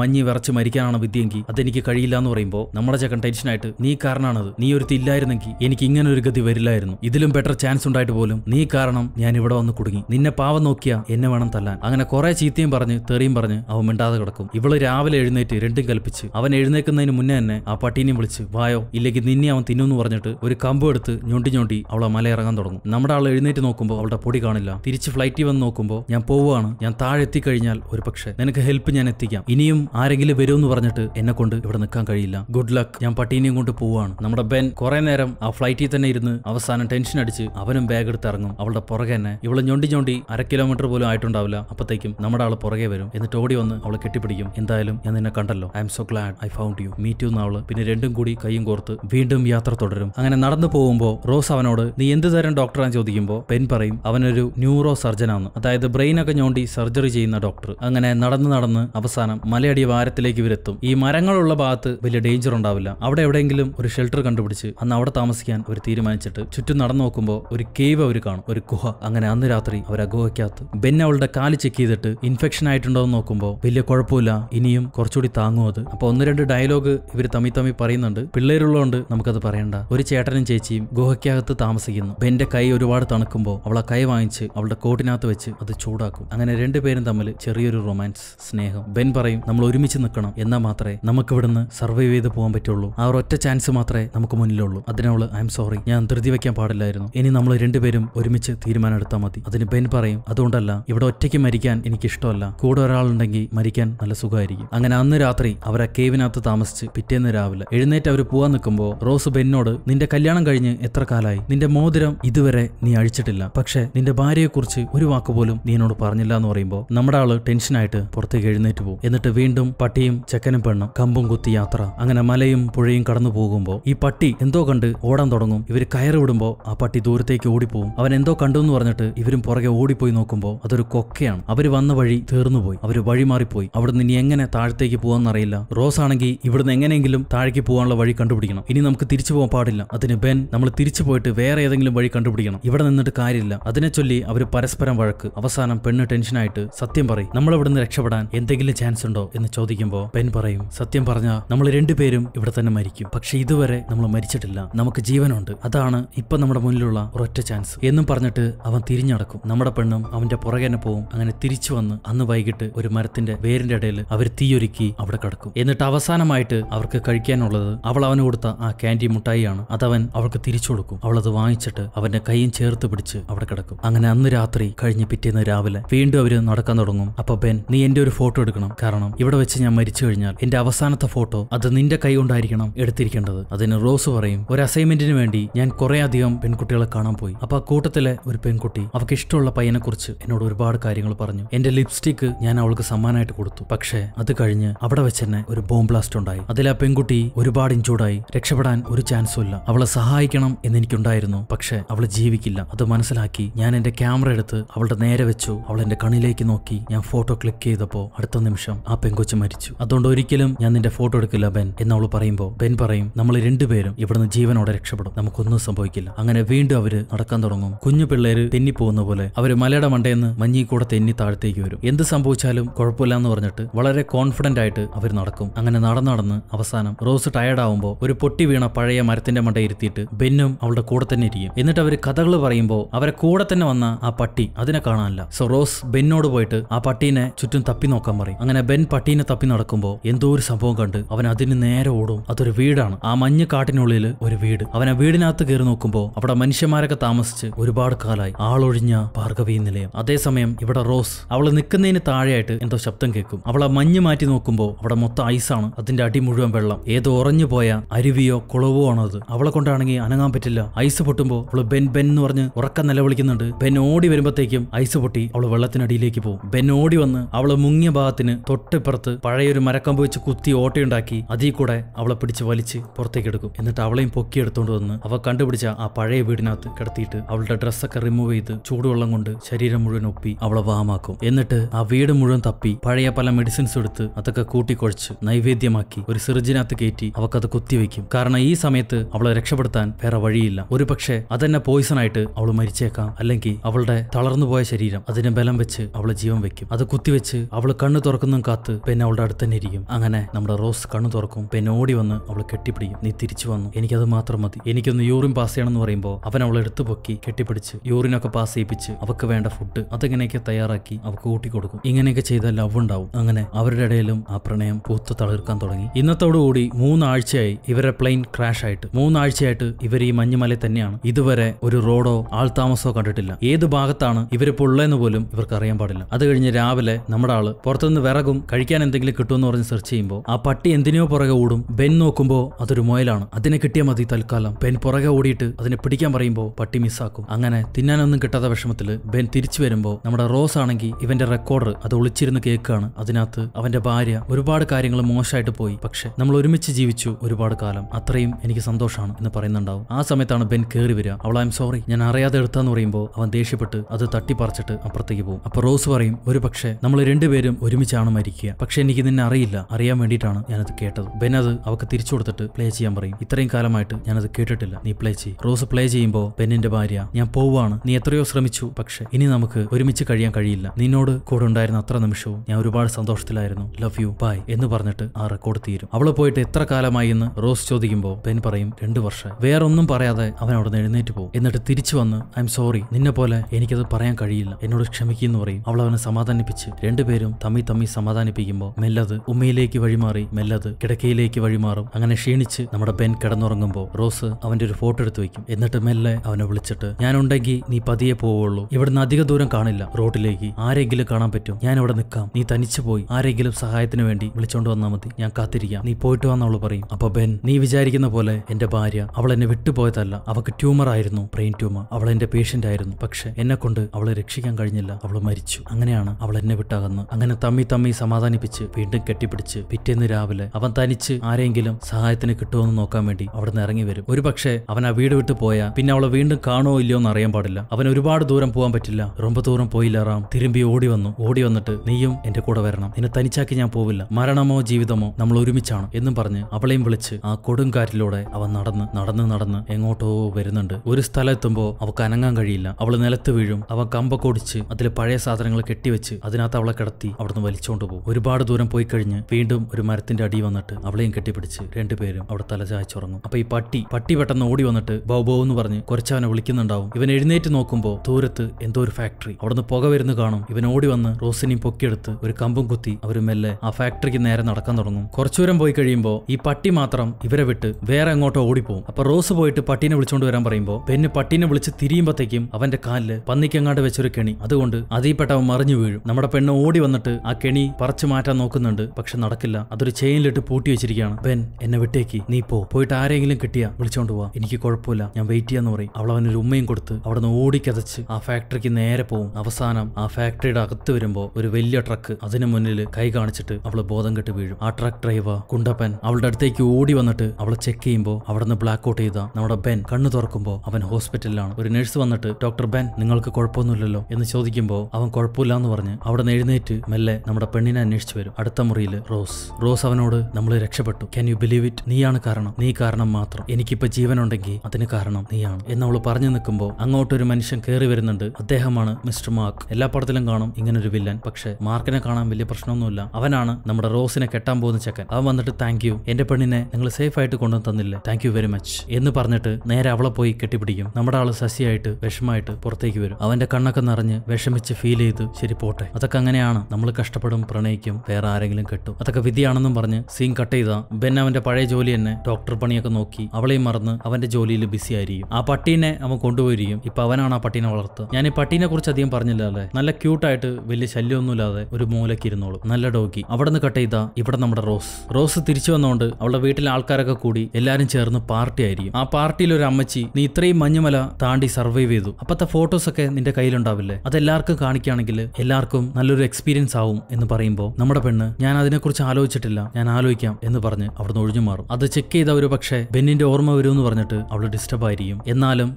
Speaker 1: മഞ്ഞ് വിറച്ച് മരിക്കാനാണ് വിദ്യയെങ്കിൽ അതെനിക്ക് കഴിയില്ല എന്ന് പറയുമ്പോൾ നമ്മുടെ ടെൻഷൻ ടെൻഷനായിട്ട് നീ കാരണമാണത് നീ ഒരു തില്ലായിരുന്നെങ്കിൽ എനിക്ക് ഇങ്ങനെ ഒരു ഗതി വരില്ലായിരുന്നു ഇതിലും ബെറ്റർ ചാൻസ് ഉണ്ടായിട്ട് പോലും നീ കാരണം ഞാൻ ഇവിടെ വന്ന് കുടുങ്ങി നിന്നെ പാവം നോക്കിയാ എന്നെ വേണം തല്ലാൻ അങ്ങനെ കുറെ ചീത്തയും പറഞ്ഞ് തെറിയും പറഞ്ഞ് അവൻ മിണ്ടാതെ കിടക്കും ഇവള് രാവിലെ എഴുന്നേറ്റ് രണ്ടും കൽപ്പിച്ച് അവൻ എഴുന്നേക്കുന്നതിന് മുന്നേ തന്നെ ആ പട്ടീനെയും വിളിച്ച് വായോ ഇല്ലെങ്കിൽ നിന്നെ അവൻ തിന്നു പറഞ്ഞിട്ട് ഒരു കമ്പ് എടുത്ത് ഞൊണ്ടി ഞൊണ്ടി അവളെ മലയിറങ്ങാൻ തുടങ്ങും നമ്മുടെ ആൾ എഴുന്നേറ്റ് നോക്കുമ്പോൾ അവളുടെ പൊടി കാണും കാണില്ല തിരിച്ച് ഫ്ലൈറ്റിൽ വന്ന് നോക്കുമ്പോൾ ഞാൻ പോവുകയാണ് ഞാൻ താഴെ എത്തിക്കഴിഞ്ഞാൽ ഒരു പക്ഷേ നിനക്ക് ഹെൽപ്പ് ഞാൻ എത്തിക്കാം ഇനിയും ആരെങ്കിലും വരുമെന്ന് പറഞ്ഞിട്ട് എന്നെ കൊണ്ട് ഇവിടെ നിൽക്കാൻ കഴിയില്ല ഗുഡ് ലക്ക് ഞാൻ പട്ടീനെയും കൊണ്ട് പോവാണ് നമ്മുടെ ബെൻ കുറെ നേരം ആ ഫ്ലൈറ്റിൽ തന്നെ ഇരുന്ന് അവസാനം ടെൻഷൻ അടിച്ച് അവനും ബാഗ് എടുത്ത് ഇറങ്ങും അവളുടെ പുറകെ തന്നെ ഇവള് ഞൊണ്ടി ഞൊണ്ടി അര കിലോമീറ്റർ പോലും ആയിട്ടുണ്ടാവില്ല അപ്പത്തേക്കും നമ്മുടെ ആള് പുറകെ വരും എന്നിട്ട് ഓടി വന്ന് അവളെ കെട്ടിപ്പിടിക്കും എന്തായാലും ഞാൻ നിന്നെ കണ്ടല്ലോ I'm so glad I found you meet എന്ന അവള് പിന്നെ രണ്ടും കൂടി കൈയും കോർത്ത് വീണ്ടും യാത്ര തുടരും അങ്ങനെ നടന്നു പോകുമ്പോൾ റോസ് അവനോട് നീ എന്ത് തരം ഡോക്ടറാന്ന് ചോദിക്കുമ്പോൾ പെൻ പറയും അവനൊരു ഒരു ന്യൂറോ സർജനാണ് അതായത് ബ്രെയിനൊക്കെ ഞോണ്ടി സർജറി ചെയ്യുന്ന ഡോക്ടർ അങ്ങനെ നടന്ന് നടന്ന് അവസാനം മലയടി വാരത്തിലേക്ക് ഇവരെത്തും ഈ മരങ്ങളുള്ള ഭാഗത്ത് വലിയ ഡേഞ്ചർ ഉണ്ടാവില്ല അവിടെ എവിടെയെങ്കിലും ഒരു ഷെൽട്ടർ കണ്ടുപിടിച്ച് അന്ന് അവിടെ താമസിക്കാൻ അവർ തീരുമാനിച്ചിട്ട് ചുറ്റും നടന്നു നോക്കുമ്പോൾ ഒരു കേവ് അവർ കാണും ഒരു ഗുഹ അങ്ങനെ അന്ന് രാത്രി അവർ ആ ഗുഹയ്ക്കകത്ത് ബെൻ അവളുടെ കാല് ചെക്ക് ചെയ്തിട്ട് ഇൻഫെക്ഷൻ ആയിട്ടുണ്ടോ എന്ന് നോക്കുമ്പോൾ വലിയ കുഴപ്പമില്ല ഇനിയും കുറച്ചുകൂടി താങ്ങും അത് അപ്പോൾ ഒന്ന് രണ്ട് ഡയലോഗ് ഇവർ തമ്മി തമ്മി പറയുന്നുണ്ട് പിള്ളേരുള്ളതുകൊണ്ട് നമുക്കത് പറയണ്ട ഒരു ചേട്ടനും ചേച്ചിയും ഗുഹയ്ക്കകത്ത് താമസിക്കുന്നു ബെന്റെ കൈ ഒരുപാട് തണുക്കുമ്പോൾ അവളെ കൈ വാങ്ങിച്ച് വാങ്ങിച്ച് അവളുടെ കോട്ടിനകത്ത് വെച്ച് അത് ചൂടാക്കും അങ്ങനെ രണ്ടുപേരും തമ്മിൽ ചെറിയൊരു റൊമാൻസ് സ്നേഹം ബെൻ പറയും നമ്മൾ ഒരുമിച്ച് നിൽക്കണം എന്നാൽ മാത്രമേ നമുക്ക് ഇവിടുന്ന് സർവൈവ് ചെയ്ത് പോകാൻ പറ്റുള്ളൂ ആ ഒറ്റ ചാൻസ് മാത്രമേ നമുക്ക് മുന്നിലുള്ളൂ അതിനവള് ഐ എം സോറി ഞാൻ ധൃതി വെക്കാൻ പാടില്ലായിരുന്നു ഇനി നമ്മൾ രണ്ടുപേരും ഒരുമിച്ച് തീരുമാനം എടുത്താൽ മതി അതിന് ബെൻ പറയും അതുകൊണ്ടല്ല ഇവിടെ ഒറ്റയ്ക്ക് മരിക്കാൻ എനിക്ക് ഇഷ്ടമല്ല കൂടെ ഒരാളുണ്ടെങ്കിൽ മരിക്കാൻ നല്ല സുഖമായിരിക്കും അങ്ങനെ അന്ന് രാത്രി ആ കേവിനകത്ത് താമസിച്ച് പിറ്റേന്ന് രാവിലെ എഴുന്നേറ്റ് അവർ പോവാൻ നിൽക്കുമ്പോൾ റോസ് ബെന്നോട് നിന്റെ കല്യാണം കഴിഞ്ഞ് എത്ര കാലായി നിന്റെ മോതിരം ഇതുവരെ നീ അഴിച്ചിട്ടില്ല പക്ഷേ നിന്റെ ഭാര്യയെക്കുറിച്ച് ഒരു വാക്ക് പോലും നീ എന്നോട് പറഞ്ഞില്ല എന്ന് പറയുമ്പോൾ നമ്മുടെ ആള് ടെൻഷനായിട്ട് പുറത്തേക്ക് എഴുന്നേറ്റ് പോകും എന്നിട്ട് വീണ്ടും പട്ടിയും ചെക്കനും പെണ്ണും കമ്പും കുത്തി യാത്ര അങ്ങനെ മലയും പുഴയും കടന്നു പോകുമ്പോൾ ഈ പട്ടി എന്തോ കണ്ട് ഓടാൻ തുടങ്ങും ഇവർ കയറി വിടുമ്പോൾ ആ പട്ടി ദൂരത്തേക്ക് ഓടിപ്പോവും അവൻ എന്തോ കണ്ടു എന്ന് പറഞ്ഞിട്ട് ഇവരും പുറകെ ഓടിപ്പോയി നോക്കുമ്പോൾ അതൊരു കൊക്കയാണ് അവർ വന്ന വഴി തീർന്നുപോയി അവർ വഴി മാറിപ്പോയി അവിടുന്ന് ഇനി എങ്ങനെ താഴത്തേക്ക് പോകാമെന്നറിയില്ല റോസ് ആണെങ്കിൽ ഇവിടുന്ന് എങ്ങനെയെങ്കിലും താഴേക്ക് പോകാനുള്ള വഴി കണ്ടുപിടിക്കണം ഇനി നമുക്ക് തിരിച്ചു പോകാൻ പാടില്ല അതിന് ബെൻ നമ്മൾ തിരിച്ചു പോയിട്ട് വേറെ ഏതെങ്കിലും വഴി കണ്ടുപിടിക്കണം ഇവിടെ നിന്നിട്ട് കാര്യമില്ല അതിനെ ചൊല്ലി ചൊല്ലി അവർ പരസ്പരം വഴക്ക് അവസാനം പെണ്ണ് ടെൻഷനായിട്ട് സത്യം പറയും നമ്മൾ ഇവിടെ നിന്ന് രക്ഷപ്പെടാൻ എന്തെങ്കിലും ചാൻസ് ഉണ്ടോ എന്ന് ചോദിക്കുമ്പോൾ പെൺ പറയും സത്യം പറഞ്ഞാൽ നമ്മൾ രണ്ടുപേരും ഇവിടെ തന്നെ മരിക്കും പക്ഷെ ഇതുവരെ നമ്മൾ മരിച്ചിട്ടില്ല നമുക്ക് ജീവനുണ്ട് അതാണ് ഇപ്പം നമ്മുടെ മുന്നിലുള്ള ഒരൊറ്റ ചാൻസ് എന്നും പറഞ്ഞിട്ട് അവൻ തിരിഞ്ഞടക്കും നമ്മുടെ പെണ്ണും അവന്റെ പുറകേനെ പോവും അങ്ങനെ തിരിച്ചു വന്ന് അന്ന് വൈകിട്ട് ഒരു മരത്തിന്റെ വേരിന്റെ ഇടയിൽ അവർ തീയൊരുക്കി അവിടെ കിടക്കും എന്നിട്ട് അവസാനമായിട്ട് അവർക്ക് കഴിക്കാനുള്ളത് അവൾ അവന് കൊടുത്ത ആ ക്യാൻഡി മുട്ടായിയാണ് അതവൻ അവൾക്ക് തിരിച്ചു കൊടുക്കും അവളത് വാങ്ങിച്ചിട്ട് അവന്റെ കൈയും ചേർത്ത് പിടിച്ച് അവിടെ കിടക്കും അങ്ങനെ അന്ന് രാത്രി കഴിഞ്ഞ് പിറ്റേന്ന് രാവിലെ വീണ്ടും അവര് നടക്കാൻ തുടങ്ങും അപ്പൊ ബെൻ നീ എന്റെ ഒരു ഫോട്ടോ എടുക്കണം കാരണം ഇവിടെ വെച്ച് ഞാൻ മരിച്ചു കഴിഞ്ഞാൽ എന്റെ അവസാനത്തെ ഫോട്ടോ അത് നിന്റെ കൈ കൊണ്ടായിരിക്കണം എടുത്തിരിക്കേണ്ടത് അതിന് റോസ് പറയും ഒരു അസൈൻമെന്റിന് വേണ്ടി ഞാൻ കുറെ അധികം പെൺകുട്ടികളെ കാണാൻ പോയി അപ്പൊ കൂട്ടത്തിലെ ഒരു പെൺകുട്ടി അവൾക്ക് ഇഷ്ടമുള്ള പയ്യനെ കുറിച്ച് എന്നോട് ഒരുപാട് കാര്യങ്ങൾ പറഞ്ഞു എന്റെ ലിപ്സ്റ്റിക് ഞാൻ അവൾക്ക് സമ്മാനമായിട്ട് കൊടുത്തു പക്ഷേ അത് കഴിഞ്ഞ് അവിടെ വെച്ച് തന്നെ ഒരു ബോംബ് ബ്ലാസ്റ്റ് ഉണ്ടായി അതിൽ ആ പെൺകുട്ടി ഒരുപാട് ഇഞ്ചൂർഡായി രക്ഷപ്പെടാൻ ഒരു ചാൻസും ഇല്ല അവളെ സഹായിക്കണം എന്നെനിക്കുണ്ടായിരുന്നു പക്ഷേ അവൾ ജീവിക്കില്ല അത് മനസ്സിലാക്കി ഞാൻ എൻ്റെ ക്യാമറ എടുത്ത് അവളുടെ നേരെ വെച്ചു അവൾ എൻ്റെ കണ്ണിലേക്ക് നോക്കി ഞാൻ ഫോട്ടോ ക്ലിക്ക് ചെയ്തപ്പോൾ അടുത്ത നിമിഷം ആ പെങ്കൊച്ചു മരിച്ചു അതുകൊണ്ട് ഒരിക്കലും ഞാൻ നിന്റെ ഫോട്ടോ എടുക്കില്ല ബെൻ എന്ന് അവൾ പറയുമ്പോൾ ബെൻ പറയും നമ്മൾ രണ്ടുപേരും ഇവിടുന്ന് ജീവനോടെ രക്ഷപ്പെടും നമുക്കൊന്നും സംഭവിക്കില്ല അങ്ങനെ വീണ്ടും അവര് നടക്കാൻ തുടങ്ങും കുഞ്ഞു പിള്ളേര് തെന്നിപ്പോകുന്ന പോലെ അവര് മലയുടെ മണ്ടയെന്ന് മഞ്ഞി കൂടെ തെന്നി താഴത്തേക്ക് വരും എന്ത് സംഭവിച്ചാലും കുഴപ്പമില്ല എന്ന് പറഞ്ഞിട്ട് വളരെ കോൺഫിഡന്റ് ആയിട്ട് അവർ നടക്കും അങ്ങനെ നടന്നടന്ന് അവസാനം റോസ് ടയർഡ് ആവുമ്പോൾ ഒരു പൊട്ടി വീണ പഴയ മരത്തിന്റെ മണ്ടയിരുത്തിയിട്ട് ബെന്നും അവളുടെ കൂടെ തന്നെ ഇരിക്കും എന്നിട്ട് അവർ കഥകൾ പറയുമ്പോൾ അവരെ കൂടെ തന്നെ വന്ന ആ പട്ടി അതിനെ കാണാനില്ല സോ റോസ് ബെന്നോട് പോയിട്ട് ആ പട്ടീനെ ചുറ്റും തപ്പി നോക്കാൻ പറയും അങ്ങനെ ബെൻ പട്ടീനെ തപ്പി നടക്കുമ്പോൾ എന്തോ ഒരു സംഭവം കണ്ട് അവൻ അതിന് നേരെ ഓടും അതൊരു വീടാണ് ആ മഞ്ഞ കാട്ടിനുള്ളിൽ ഒരു വീട് അവൻ ആ വീടിനകത്ത് കയറി നോക്കുമ്പോൾ അവിടെ മനുഷ്യന്മാരൊക്കെ താമസിച്ച് ഒരുപാട് കാലായി ആളൊഴിഞ്ഞ ഭാർഗവീ നിലയം അതേസമയം ഇവിടെ റോസ് അവൾ നിൽക്കുന്നതിന് താഴെയായിട്ട് എന്തോ ശബ്ദം കേൾക്കും അവളെ മഞ്ഞ് മാറ്റി നോക്കുമ്പോൾ അവിടെ മൊത്തം ഐസാണ് അതിന്റെ അടി മുഴുവൻ വെള്ളം ഏതോ ഉറഞ്ഞു പോയ അരുവിയോ കുളവോ ആണോ അത് അവളെ കൊണ്ടാണെങ്കിൽ അനങ്ങാൻ പറ്റില്ല ഐസ് പൊട്ടുമ്പോൾ അവൾ ബെൻ ബെൻ എന്ന് പറഞ്ഞ് ഉറക്കം നിലവിളിക്കുന്നുണ്ട് ബെൻ ഓടി വരുമ്പോഴത്തേക്കും ഐസ് പൊട്ടി അവൾ വെള്ളത്തിനടിയിലേക്ക് പോകും ബെൻ ഓടി വന്ന് അവളെ മുങ്ങിയ ഭാഗത്തിന് തൊട്ടിപ്പുറത്ത് പഴയൊരു മരക്കമ്പ് വെച്ച് കുത്തി ഓട്ടയുണ്ടാക്കി അതിൽ കൂടെ അവളെ പിടിച്ച് വലിച്ച് പുറത്തേക്ക് എടുക്കും എന്നിട്ട് അവളെയും പൊക്കി എടുത്തുകൊണ്ട് വന്ന് അവ കണ്ടുപിടിച്ച ആ പഴയ വീടിനകത്ത് കിടത്തിയിട്ട് അവളുടെ ഡ്രസ്സൊക്കെ റിമൂവ് ചെയ്ത് ചൂടുവെള്ളം കൊണ്ട് ശരീരം മുഴുവൻ ഒപ്പി അവളെ വാമാക്കും എന്നിട്ട് ആ വീട് മുഴുവൻ തപ്പി പഴയ പല മെഡിസിൻസ് എടുത്ത് അതൊക്കെ കൂട്ടിക്കൊഴിച്ച് നൈവേദ്യമാക്കി ഒരു സിറിജിനകത്ത് കയറ്റി അവക്കത് കുത്തിവെക്കും കാരണം ഈ സമയത്ത് അവളെ രക്ഷപ്പെടുത്താൻ വേറെ വഴിയില്ല ഒരു പക്ഷേ അതെന്നെ പോയിസൺ ആയിട്ട് അവൾ മരിച്ചേക്കാം അല്ലെങ്കിൽ അവളുടെ തളർന്നുപോയ ശരീരം അതിനെ ബലം വെച്ച് അവളെ ജീവൻ വെക്കും അത് കുത്തിവെച്ച് അവൾ കണ്ണു തുറക്കുന്നതും കാത്ത് പെന്നെ അവളുടെ അടുത്ത് തന്നെ ഇരിക്കും അങ്ങനെ നമ്മുടെ റോസ് കണ്ണു തുറക്കും പെന്നെ ഓടി വന്ന് അവളെ കെട്ടിപ്പിടിക്കും നീ തിരിച്ചു വന്നു എനിക്കത് മാത്രം മതി എനിക്കൊന്ന് യൂറിൻ പാസ് ചെയ്യണമെന്ന് പറയുമ്പോൾ അവൻ അവളെ എടുത്തു പൊക്കി കെട്ടിപ്പിടിച്ച് യൂറിനൊക്കെ പാസ് ചെയ്യിപ്പിച്ച് അവക്ക് വേണ്ട ഫുഡ് അതെങ്ങനെയൊക്കെ തയ്യാറാക്കി അവക്ക് കൂട്ടി കൊടുക്കും ഇങ്ങനെയൊക്കെ ചെയ്താൽ ലവ് ഉണ്ടാവും അങ്ങനെ അവരുടെ ഇടയിലും ആ പ്രണയം പൂത്തു തളിർക്കാൻ തുടങ്ങി ഇന്നത്തോടുകൂടി മൂന്നാഴ്ചയായി ഇവരെ പ്ലെയിൻ ക്രാഷ് ആയിട്ട് മൂന്നാഴ്ചയായിട്ട് ഇവർ ഈ മഞ്ഞുമലയിൽ തന്നെയാണ് ഇതുവരെ ഒരു റോഡോ ആൾതാമസോ കണ്ടിട്ടില്ല ഏത് ഭാഗത്താണ് ഇവരിപ്പോൾ ഉള്ളതെന്ന് പോലും ഇവർക്ക് അറിയാൻ പാടില്ല അത് കഴിഞ്ഞ് രാവിലെ നമ്മുടെ ആള് പുറത്തുനിന്ന് വിറകും കഴിക്കാൻ എന്തെങ്കിലും കിട്ടുമെന്ന് പറഞ്ഞ് സെർച്ച് ചെയ്യുമ്പോൾ ആ പട്ടി എന്തിനോ പുറകെ ഓടും ബെൻ നോക്കുമ്പോൾ അതൊരു മുയലാണ് അതിനെ കിട്ടിയാൽ മതി തൽക്കാലം ബെൻ പുറകെ ഓടിയിട്ട് അതിനെ പിടിക്കാൻ പറയുമ്പോൾ പട്ടി മിസ്സാക്കും അങ്ങനെ തിന്നാനൊന്നും കിട്ടാത്ത വിഷമത്തിൽ ബെൻ തിരിച്ചു വരുമ്പോൾ നമ്മുടെ റോസ് ആണെങ്കിൽ ഇവന്റെ റെക്കോർഡർ അത് ഒളിച്ചിരുന്ന് കേൾക്കുകയാണ് അതിനകത്ത് അവന്റെ ഭാര്യ ഒരുപാട് കാര്യങ്ങൾ മോശമായിട്ട് പോയി പക്ഷെ നമ്മൾ ഒരുമിച്ച് ജീവിച്ചു ഒരുപാട് കാലം അത്രയും എനിക്ക് സന്തോഷമാണ് എന്ന് പറയുന്നുണ്ടാവും ആ സമയത്താണ് ബെൻ കയറി വരിക അവൾ ഐ എം സോറി ഞാൻ അറിയാതെ എടുത്താന്ന് പറയുമ്പോൾ അവൻ ദേഷ്യപ്പെട്ട് അത് തട്ടിപ്പറിച്ചിട്ട് അപ്പുറത്തേക്ക് പോകും അപ്പോൾ റോസ് പറയും ഒരു പക്ഷേ നമ്മൾ രണ്ടുപേരും ഒരുമിച്ചാണ് മരിക്കുക പക്ഷെ എനിക്ക് നിന്നെ അറിയില്ല അറിയാൻ വേണ്ടിയിട്ടാണ് ഞാനത് കേട്ടത് ബെൻ അത് അവക്ക് തിരിച്ചു കൊടുത്തിട്ട് പ്ലേ ചെയ്യാൻ പറയും ഇത്രയും കാലമായിട്ട് ഞാനത് കേട്ടിട്ടില്ല നീ പ്ലേ ചെയ്യും റോസ് പ്ലേ ചെയ്യുമ്പോൾ ബെന്നിന്റെ ഭാര്യ ഞാൻ പോവാണ് നീ എത്രയോ ശ്രമിച്ചു പക്ഷെ ഇനി നമുക്ക് ഒരുമിച്ച് കഴിയാൻ കഴിയില്ല നിന്നോട് കൂടെ ഉണ്ടായിരുന്ന അത്ര നിമിഷവും ഞാൻ ഒരുപാട് സന്തോഷത്തിലായിരുന്നു ലവ് യു ബൈ എന്ന് പറഞ്ഞിട്ട് ആ റെക്കോർഡ് തീരും അവളെ പോയിട്ട് എത്ര കാലമായി എന്ന് റോസ് ചോദിക്കുമ്പോൾ ബെൻ പറയും രണ്ടു വർഷം വേറൊന്നും പറയാതെ അവൻ അവിടെ നിന്ന് എഴുന്നേറ്റ് പോകും എന്നിട്ട് തിരിച്ചു വന്ന് ഐ എം സോറി നിന്നെ പോലെ എനിക്കത് പറയാൻ കഴിയില്ല എന്നോട് ക്ഷമിക്കുന്നു പറയും അവൾ അവനെ സമാധാനിപ്പിച്ച് രണ്ടുപേരും തമ്മി തമ്മി സമാധാനിപ്പിക്കുമ്പോൾ മെല്ലത് ഉമ്മയിലേക്ക് വഴിമാറി മെല്ലത് കിടക്കയിലേക്ക് വഴിമാറും അങ്ങനെ ക്ഷീണിച്ച് നമ്മുടെ ബെൻ കിടന്നുറങ്ങുമ്പോൾ റോസ് അവന്റെ ഒരു ഫോട്ടോ എടുത്തു വെക്കും എന്നിട്ട് മെല്ലെ അവനെ വിളിച്ചിട്ട് ഞാനുണ്ടെങ്കിൽ നീ പതിയെ പോവുള്ളൂ ഇവിടുന്ന് അധിക ദൂരം കാണില്ല റോഡിലേക്ക് ആരെങ്കിലും കാണാൻ പറ്റും ഞാൻ ഇവിടെ നിൽക്കാം നീ തനിച്ചു പോയി ആരെങ്കിലും സഹായത്തിന് വേണ്ടി വിളിച്ചോണ്ട് വന്നാൽ മതി ഞാൻ കാത്തിരിക്കാം നീ പോയിട്ട് വന്നവൾ പറയും അപ്പൊ ബെൻ നീ വിചാരിക്കുന്ന പോലെ എന്റെ ഭാര്യ അവൾ എന്നെ വിട്ടുപോയതല്ല അവക്ക് ട്യൂമർ ആയിരുന്നു ബ്രെയിൻ ട്യൂമർ അവൾ എന്റെ പേഷ്യന്റ് ആയിരുന്നു പക്ഷെ എന്നെ കൊണ്ട് അവളെ രക്ഷിക്കാൻ കഴിഞ്ഞില്ല അവൾ മരിച്ചു അങ്ങനെയാണ് അവൾ എന്നെ വിട്ടകന്ന് അങ്ങനെ തമ്മി തമ്മി സമാധാനിപ്പിച്ച് വീണ്ടും കെട്ടിപ്പിടിച്ച് പിറ്റേന്ന് രാവിലെ അവൻ തനിച്ച് ആരെങ്കിലും സഹായത്തിന് കിട്ടുമെന്ന് നോക്കാൻ വേണ്ടി നിന്ന് ഇറങ്ങി വരും ഒരു പക്ഷേ അവൻ ആ വീട് വിട്ട് പോയാൽ പിന്നെ അവളെ വീണ്ടും കാണുമോ ഇല്ലയോ എന്ന് അറിയാൻ പാടില്ല അവൻ ഒരുപാട് ദൂരം പോകാൻ പറ്റില്ല റൊമ്പ ദൂരം പോയില്ല തിരുമ്പി ഓടി വന്നു ഓടി വന്നിട്ട് നീയും എന്റെ കൂടെ വരണം നിന്നെ തനിച്ചാക്കി ഞാൻ പോവില്ല മരണമോ ജീവിതമോ നമ്മൾ ഒരുമിച്ചാണ് എന്നും പറഞ്ഞ് അവളെയും വിളിച്ച് ആ കൊടുങ്കാറ്റിലൂടെ അവൻ നടന്ന് നടന്ന് നടന്ന് എങ്ങോട്ടോ വരുന്നുണ്ട് ഒരു സ്ഥലം എത്തുമ്പോൾ അവൾക്ക് അനങ്ങാൻ കഴിയില്ല അവൾ അവള് നിലത്ത് വീഴും അവൻ കമ്പക്കൊടിച്ച് അതിലെ പഴയ സാധനങ്ങൾ കെട്ടിവെച്ച് അതിനകത്ത് അവളെ കിടത്തി അവിടുന്ന് വലിച്ചോണ്ട് പോകും ഒരുപാട് ദൂരം പോയി കഴിഞ്ഞ് വീണ്ടും ഒരു മരത്തിന്റെ അടി വന്നിട്ട് അവളെയും കെട്ടിപ്പിടിച്ച് രണ്ടുപേരും അവിടെ തല ചായച്ചുറങ്ങും അപ്പൊ ഈ പട്ടി പട്ടി പെട്ടെന്ന് ഓടി വന്നിട്ട് ബൗബോ എന്ന് പറഞ്ഞ് കുറച്ചവനെ വിളിക്കുന്നുണ്ടാവും ഇവൻ എഴുന്നേറ്റ് നോക്കുമ്പോൾ ദൂരത്ത് എന്തോ ഒരു ഫാക്ടറി അവിടുന്ന് പുക വരുന്ന് കാണും ഇവൻ ഓടി വന്ന് റോസിനെയും പൊക്കിയെടുത്ത് ഒരു കമ്പും കുത്തി അവർ മെല്ലെ ആ ഫാക്ടറിക്ക് നേരെ നടക്കാൻ തുടങ്ങും കുറച്ചു ദൂരം പോയി കഴിയുമ്പോൾ ഈ പട്ടി മാത്രം ഇവരെ വിട്ട് വേറെ എങ്ങോട്ടോ ഓടിപ്പോകും അപ്പൊ റോസ് പോയിട്ട് പട്ടീനെ വിളിച്ചോണ്ട് വരാൻ പറയുമ്പോൾ പെണ്ണ് പട്ടീനെ വിളിച്ച് തിരിയുമ്പോഴത്തേക്കും അവന്റെ കാലില് പന്നിക്കങ്ങാട് വെച്ചൊരു കെണി അതുകൊണ്ട് അതീപ്പെട്ട അവൻ മറിഞ്ഞു വീഴും നമ്മുടെ പെണ്ണ് ഓടി വന്നിട്ട് ആ കെണി പറിച്ചു മാറ്റാൻ നോക്കുന്നുണ്ട് പക്ഷെ നടക്കില്ല അതൊരു ചെയിനിലിട്ട് പൂട്ടി വെച്ചിരിക്കുകയാണ് ബെൻ എന്നെ വിട്ടേക്ക് നീ പോ പോയിട്ട് ആരെങ്കിലും കിട്ടിയാ വിളിച്ചോണ്ട് പോവാ എനിക്ക് കുഴപ്പമില്ല ഞാൻ വെയിറ്റ് ചെയ്യാന്ന് പറയും അവൾ അവനൊരു ഉമ്മയും കൊടുത്ത് അവിടെ നിന്ന് ഓടിക്കതച്ച് ആ ഫാക്ടറിക്ക് നേരെ പോവും അവസാനം ആ ഫാക്ടറിയുടെ അകത്ത് വരുമ്പോൾ ഒരു വലിയ ട്രക്ക് അതിന് മുന്നിൽ കൈ കാണിച്ചിട്ട് അവള് ബോധം കെട്ട് വീഴും ആ ട്രക്ക് ഡ്രൈവർ കുണ്ടപ്പൻ അവളുടെ അടുത്തേക്ക് ഓടി വന്നിട്ട് അവളെ ചെക്ക് ചെയ്യുമ്പോൾ അവിടെ നിന്ന് ബ്ലാക്ക് ഔട്ട് ചെയ്ത നമ്മുടെ ബെൻ കണ്ണു തുറക്കുമ്പോൾ അവൻ ഹോസ്പിറ്റലിലാണ് ഒരു നഴ്സ് വന്നിട്ട് ഡോക്ടർ അർബൻ നിങ്ങൾക്ക് കുഴപ്പമൊന്നുമില്ലല്ലോ എന്ന് ചോദിക്കുമ്പോൾ അവൻ കുഴപ്പമില്ല എന്ന് പറഞ്ഞ് അവിടെ എഴുന്നേറ്റ് മെല്ലെ നമ്മുടെ പെണ്ണിനെ അന്വേഷിച്ചു വരും അടുത്ത മുറിയിൽ റോസ് റോസ് അവനോട് നമ്മൾ രക്ഷപ്പെട്ടു ക്യാൻ യു ബിലീവ് ഇറ്റ് നീയാണ് കാരണം നീ കാരണം മാത്രം എനിക്കിപ്പോ ജീവനുണ്ടെങ്കിൽ അതിന് കാരണം നീയാണ് എന്ന് അവൾ പറഞ്ഞു നിൽക്കുമ്പോൾ അങ്ങോട്ടൊരു മനുഷ്യൻ കയറി വരുന്നുണ്ട് അദ്ദേഹമാണ് മിസ്റ്റർ മാർക്ക് എല്ലാ പടത്തിലും കാണും ഇങ്ങനെ ഒരു വില്ലൻ പക്ഷെ മാർക്കിനെ കാണാൻ വലിയ പ്രശ്നമൊന്നുമില്ല അവനാണ് നമ്മുടെ റോസിനെ കെട്ടാൻ പോകുന്ന ചെക്കൻ അവൻ വന്നിട്ട് താങ്ക് യു എന്റെ പെണ്ണിനെ നിങ്ങൾ സേഫ് ആയിട്ട് കൊണ്ടു തന്നില്ല താങ്ക് യു വെരി മച്ച് എന്ന് പറഞ്ഞിട്ട് നേരെ അവളെ പോയി കെട്ടിപ്പിടിക്കും നമ്മുടെ ആള് സസിയായിട്ട് വിഷമായിട്ട് പുറത്തേക്ക് വരും അവന്റെ കണ്ണൊക്കെ നിറഞ്ഞ് വിഷമിച്ച് ഫീൽ ചെയ്ത് ശരി പോട്ടെ അതൊക്കെ അങ്ങനെയാണ് നമ്മൾ കഷ്ടപ്പെടും പ്രണയിക്കും വേറെ ആരെങ്കിലും കെട്ടും അതൊക്കെ വിധിയാണെന്നും പറഞ്ഞ് സീൻ കട്ട് ചെയ്താ ബെൻ അവന്റെ പഴയ ജോലി തന്നെ ഡോക്ടർ പണിയൊക്കെ നോക്കി അവളെയും മറന്ന് അവന്റെ ജോലിയിൽ ബിസി ആയിരിക്കും ആ പട്ടീനെ അവൻ കൊണ്ടുപോയിരിക്കും ഇപ്പൊ അവനാണ് ആ പട്ടീനെ വളർത്തുക ഞാൻ ഈ പട്ടീനെ കുറിച്ച് അധികം പറഞ്ഞില്ല അല്ലേ നല്ല ക്യൂട്ടായിട്ട് വലിയ ശല്യമൊന്നുമില്ലാതെ ഒരു മൂലയ്ക്ക് ഇരുന്നോളും നല്ല ഡോഗി അവിടെ നിന്ന് കട്ട് ചെയ്താ ഇവിടെ നമ്മുടെ റോസ് റോസ് തിരിച്ചു വന്നുകൊണ്ട് അവളുടെ വീട്ടിലെ ആൾക്കാരൊക്കെ കൂടി എല്ലാരും ചേർന്ന് പാർട്ടി ആയിരിക്കും ആ പാർട്ടിയിൽ ഒരു അമ്മച്ചി നീ ഇത്രയും മഞ്ഞുമല താണ്ടി സർവൈവ് ചെയ്തു അപ്പത്തെ ഫോട്ടോസൊക്കെ നിന്റെ കയ്യിലുണ്ടാവില്ലേ അതെല്ലാവർക്കും കാണിക്കുകയാണെങ്കിൽ എല്ലാവർക്കും നല്ലൊരു എക്സ്പീരിയൻസ് ആവും എന്ന് പറയുമ്പോൾ നമ്മുടെ പെണ്ണ് ഞാൻ അതിനെക്കുറിച്ച് ആലോചിച്ചിട്ടില്ല ഞാൻ ആലോചിക്കാം എന്ന് പറഞ്ഞ് അവിടുന്ന് ഒഴിഞ്ഞു മാറും അത് ചെക്ക് ചെയ്ത ഒരു പക്ഷേ ബെന്നിന്റെ ഓർമ്മ വരുമെന്ന് പറഞ്ഞിട്ട് അവൾ ഡിസ്റ്റർബ് ആയിരിക്കും എന്നാലും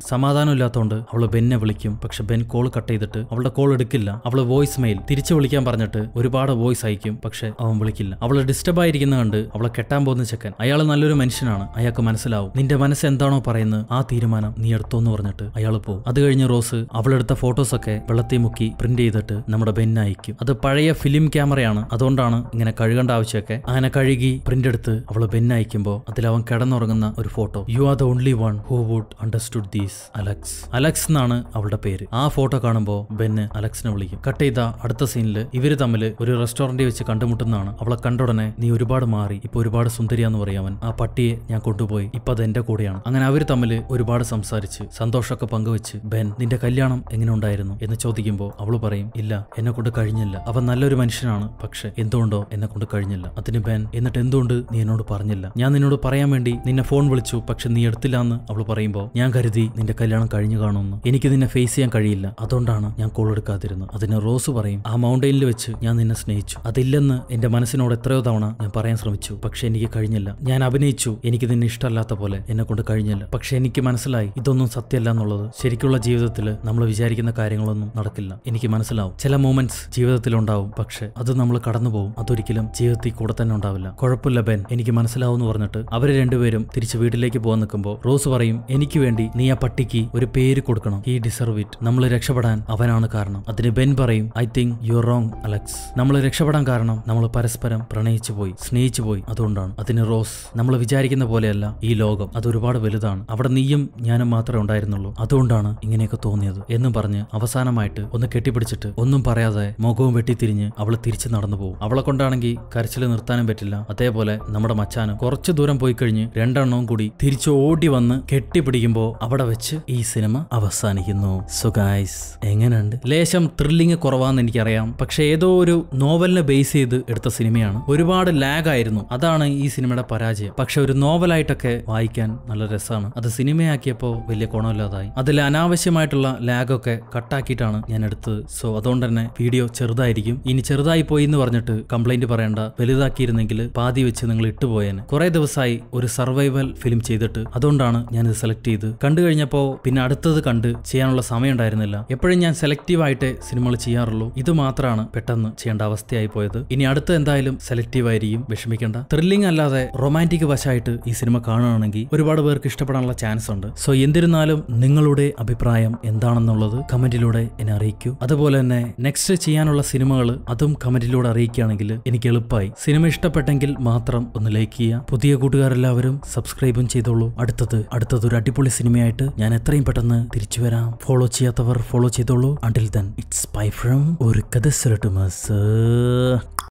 Speaker 1: ഇല്ലാത്തതുകൊണ്ട് അവൾ ബെന്നെ വിളിക്കും പക്ഷെ ബെൻ കോൾ കട്ട് ചെയ്തിട്ട് അവളുടെ കോൾ എടുക്കില്ല അവൾ വോയിസ് മെയിൽ തിരിച്ചു വിളിക്കാൻ പറഞ്ഞിട്ട് ഒരുപാട് വോയിസ് അയക്കും പക്ഷെ അവൻ വിളിക്കില്ല അവൾ ഡിസ്റ്റർബ് ആയിരിക്കുന്ന കണ്ട് അവളെ കെട്ടാൻ പോകുന്ന ചെക്കൻ അയാൾ നല്ലൊരു മനുഷ്യനാണ് അയാൾക്ക് മനസ്സിലാവും നിന്റെ മനസ്സ് എന്താണോ പറയുന്നത് ആ തീരുമാനം നീ എടുത്തോന്ന് പറഞ്ഞിട്ട് അയാൾ പോകും അത് കഴിഞ്ഞ് റോസ് ഫോട്ടോസ് അവളെടുത്ത ഫോട്ടോസൊക്കെ വെള്ളത്തിൽ മുക്കി പ്രിന്റ് ചെയ്തിട്ട് നമ്മുടെ ബെന്ന് അയക്കും അത് പഴയ ഫിലിം ക്യാമറയാണ് അതുകൊണ്ടാണ് ഇങ്ങനെ കഴുകേണ്ട ആവശ്യമൊക്കെ അങ്ങനെ കഴുകി പ്രിന്റ് എടുത്ത് അവൾ ബെന്ന് അയക്കുമ്പോൾ അതിൽ അവൻ കിടന്നുറങ്ങുന്ന ഒരു photo you are the only one who would understood these Alex Alex എന്നാണ് അവളുടെ പേര് ആ ഫോട്ടോ കാണുമ്പോൾ ബെന്ന് അലക്സിനെ വിളിക്കും കട്ട് ചെയ്ത അടുത്ത സീനിൽ ഇവര് തമ്മിൽ ഒരു റെസ്റ്റോറന്റിൽ വെച്ച് കണ്ടുമുട്ടുന്നതാണ് അവളെ കണ്ടുടനെ നീ ഒരുപാട് മാറി ഇപ്പൊ ഒരുപാട് സുന്ദരിയാന്ന് അവൻ ആ പട്ടിയെ ഞാൻ കൊണ്ടുപോയി ഇപ്പൊ അത് എന്റെ കൂടെയാണ് അങ്ങനെ അവർ തമ്മിൽ ഒരുപാട് സംസാരിച്ച് സന്തോഷമൊക്കെ പങ്കുവെച്ച് ബെൻ നിന്റെ നിന്റെ കല്യാണം എങ്ങനെ ഉണ്ടായിരുന്നു എന്ന് ചോദിക്കുമ്പോൾ അവൾ പറയും ഇല്ല എന്നെ കൊണ്ട് കഴിഞ്ഞില്ല അവൻ നല്ലൊരു മനുഷ്യനാണ് പക്ഷെ എന്തുകൊണ്ടോ എന്നെ കൊണ്ട് കഴിഞ്ഞില്ല അതിന് ബെൻ എന്നിട്ട് എന്തുകൊണ്ട് നീ എന്നോട് പറഞ്ഞില്ല ഞാൻ നിന്നോട് പറയാൻ വേണ്ടി നിന്നെ ഫോൺ വിളിച്ചു പക്ഷെ നീ എടുത്തില്ല എന്ന് അവൾ പറയുമ്പോൾ ഞാൻ കരുതി നിന്റെ കല്യാണം കഴിഞ്ഞു കാണുമെന്ന് എനിക്ക് നിന്നെ ഫേസ് ചെയ്യാൻ കഴിയില്ല അതുകൊണ്ടാണ് ഞാൻ കോൾ എടുക്കാതിരുന്നത് അതിന് റോസ് പറയും ആ മൗണ്ടെയിനിൽ വെച്ച് ഞാൻ നിന്നെ സ്നേഹിച്ചു അതില്ലെന്ന് എന്റെ മനസ്സിനോട് എത്രയോ തവണ ഞാൻ പറയാൻ ശ്രമിച്ചു പക്ഷെ എനിക്ക് കഴിഞ്ഞില്ല ഞാൻ അഭിനയിച്ചു എനിക്ക് നിന്നെ ഇഷ്ടമല്ലാത്ത പോലെ എന്നെ കൊണ്ട് കഴിഞ്ഞില്ല പക്ഷെ എനിക്ക് മനസ്സിലായി ഇതൊന്നും സത്യമല്ല എന്നുള്ളത് ശരിക്കുള്ള ജീവിതത്തിൽ നമ്മൾ വിചാരിക്കുന്ന കാര്യങ്ങളൊന്നും നടക്കില്ല എനിക്ക് മനസ്സിലാവും ചില മൊമെന്റ്സ് ജീവിതത്തിൽ ഉണ്ടാവും പക്ഷെ അത് നമ്മൾ കടന്നു അതൊരിക്കലും ജീവിതത്തിൽ കൂടെ തന്നെ ഉണ്ടാവില്ല കുഴപ്പമില്ല ബെൻ എനിക്ക് മനസ്സിലാവും എന്ന് പറഞ്ഞിട്ട് അവർ രണ്ടുപേരും തിരിച്ച് വീട്ടിലേക്ക് പോകാൻ നിൽക്കുമ്പോൾ റോസ് പറയും എനിക്ക് വേണ്ടി നീ ആ പട്ടിക്ക് ഒരു പേര് കൊടുക്കണം ഈ ഡിസർവ് ഇറ്റ് നമ്മൾ രക്ഷപ്പെടാൻ അവനാണ് കാരണം അതിന് ബെൻ പറയും I think you wrong Alex നമ്മൾ രക്ഷപ്പെടാൻ കാരണം നമ്മൾ പരസ്പരം പ്രണയിച്ചു പോയി സ്നേഹിച്ചു പോയി അതുകൊണ്ടാണ് അതിന് റോസ് നമ്മൾ വിചാരിക്കുന്ന പോലെയല്ല ഈ ലോകം അത് ഒരുപാട് വലുതാണ് അവിടെ നീയും ഞാനും മാത്രമേ ഉണ്ടായിരുന്നുള്ളൂ അതുകൊണ്ടാണ് ഇങ്ങനെയൊക്കെ തോന്നിയത് എന്നും പറഞ്ഞ് അവസാനമായിട്ട് ഒന്ന് കെട്ടിപ്പിടിച്ചിട്ട് ഒന്നും പറയാതെ മുഖവും വെട്ടിത്തിരിഞ്ഞ് അവൾ തിരിച്ചു നടന്നു പോകും അവളെ കൊണ്ടാണെങ്കിൽ കരച്ചിൽ നിർത്താനും പറ്റില്ല അതേപോലെ നമ്മുടെ മച്ചാനും കുറച്ചു ദൂരം പോയി കഴിഞ്ഞ് രണ്ടെണ്ണവും കൂടി തിരിച്ചു ഓടി വന്ന് കെട്ടിപ്പിടിക്കുമ്പോൾ അവിടെ വെച്ച് ഈ സിനിമ അവസാനിക്കുന്നു സുഗായ്സ് എങ്ങനെയുണ്ട് ലേശം ത്രില്ലിങ് കുറവാന്ന് എനിക്കറിയാം പക്ഷെ ഏതോ ഒരു നോവലിനെ ബേസ് ചെയ്ത് എടുത്ത സിനിമയാണ് ഒരുപാട് ലാഗ് ആയിരുന്നു അതാണ് ഈ സിനിമയുടെ പരാജയം പക്ഷെ ഒരു നോവലായിട്ടൊക്കെ വായിക്കാൻ നല്ല രസമാണ് അത് സിനിമയാക്കിയപ്പോൾ വലിയ ഗുണമില്ലാതായി അതിൽ അനാവശ്യമായിട്ടുള്ള ആയിട്ടുള്ള ലാഗൊക്കെ കട്ടാക്കിയിട്ടാണ് ഞാൻ എടുത്തത് സോ അതുകൊണ്ട് തന്നെ വീഡിയോ ചെറുതായിരിക്കും ഇനി ചെറുതായി പോയി എന്ന് പറഞ്ഞിട്ട് കംപ്ലൈന്റ് പറയണ്ട വലുതാക്കിയിരുന്നെങ്കിൽ പാതി വെച്ച് നിങ്ങൾ ഇട്ടുപോയേനെ കുറേ ദിവസമായി ഒരു സർവൈവൽ ഫിലിം ചെയ്തിട്ട് അതുകൊണ്ടാണ് ഞാനിത് സെലക്ട് ചെയ്ത് കണ്ടു കഴിഞ്ഞപ്പോൾ പിന്നെ അടുത്തത് കണ്ട് ചെയ്യാനുള്ള സമയം ഉണ്ടായിരുന്നില്ല എപ്പോഴും ഞാൻ സെലക്റ്റീവ് ആയിട്ടേ സിനിമകൾ ചെയ്യാറുള്ളൂ ഇത് മാത്രമാണ് പെട്ടെന്ന് ചെയ്യേണ്ട അവസ്ഥയായി പോയത് ഇനി അടുത്ത എന്തായാലും സെലക്റ്റീവ് ആയിരിക്കും വിഷമിക്കേണ്ട ത്രില്ലിംഗ് അല്ലാതെ റൊമാൻറ്റിക് വശമായിട്ട് ഈ സിനിമ കാണുകയാണെങ്കിൽ ഒരുപാട് പേർക്ക് ഇഷ്ടപ്പെടാനുള്ള ചാൻസ് ഉണ്ട് സോ എന്നിരുന്നാലും നിങ്ങളുടെ അഭിപ്രായം എന്താണെന്നുള്ളത് കമന്റിലൂടെ എന്നെ അറിയിക്കൂ അതുപോലെ തന്നെ നെക്സ്റ്റ് ചെയ്യാനുള്ള സിനിമകൾ അതും കമന്റിലൂടെ അറിയിക്കുകയാണെങ്കിൽ എനിക്ക് എളുപ്പമായി സിനിമ ഇഷ്ടപ്പെട്ടെങ്കിൽ മാത്രം ഒന്ന് ലൈക്ക് ചെയ്യുക പുതിയ കൂട്ടുകാരെല്ലാവരും സബ്സ്ക്രൈബും ചെയ്തോളൂ അടുത്തത് അടുത്തത് ഒരു അടിപൊളി സിനിമയായിട്ട് ഞാൻ എത്രയും പെട്ടെന്ന് തിരിച്ചു വരാം ഫോളോ ചെയ്യാത്തവർ ഫോളോ ചെയ്തോളൂ until then it's bye from ഒരു കഥ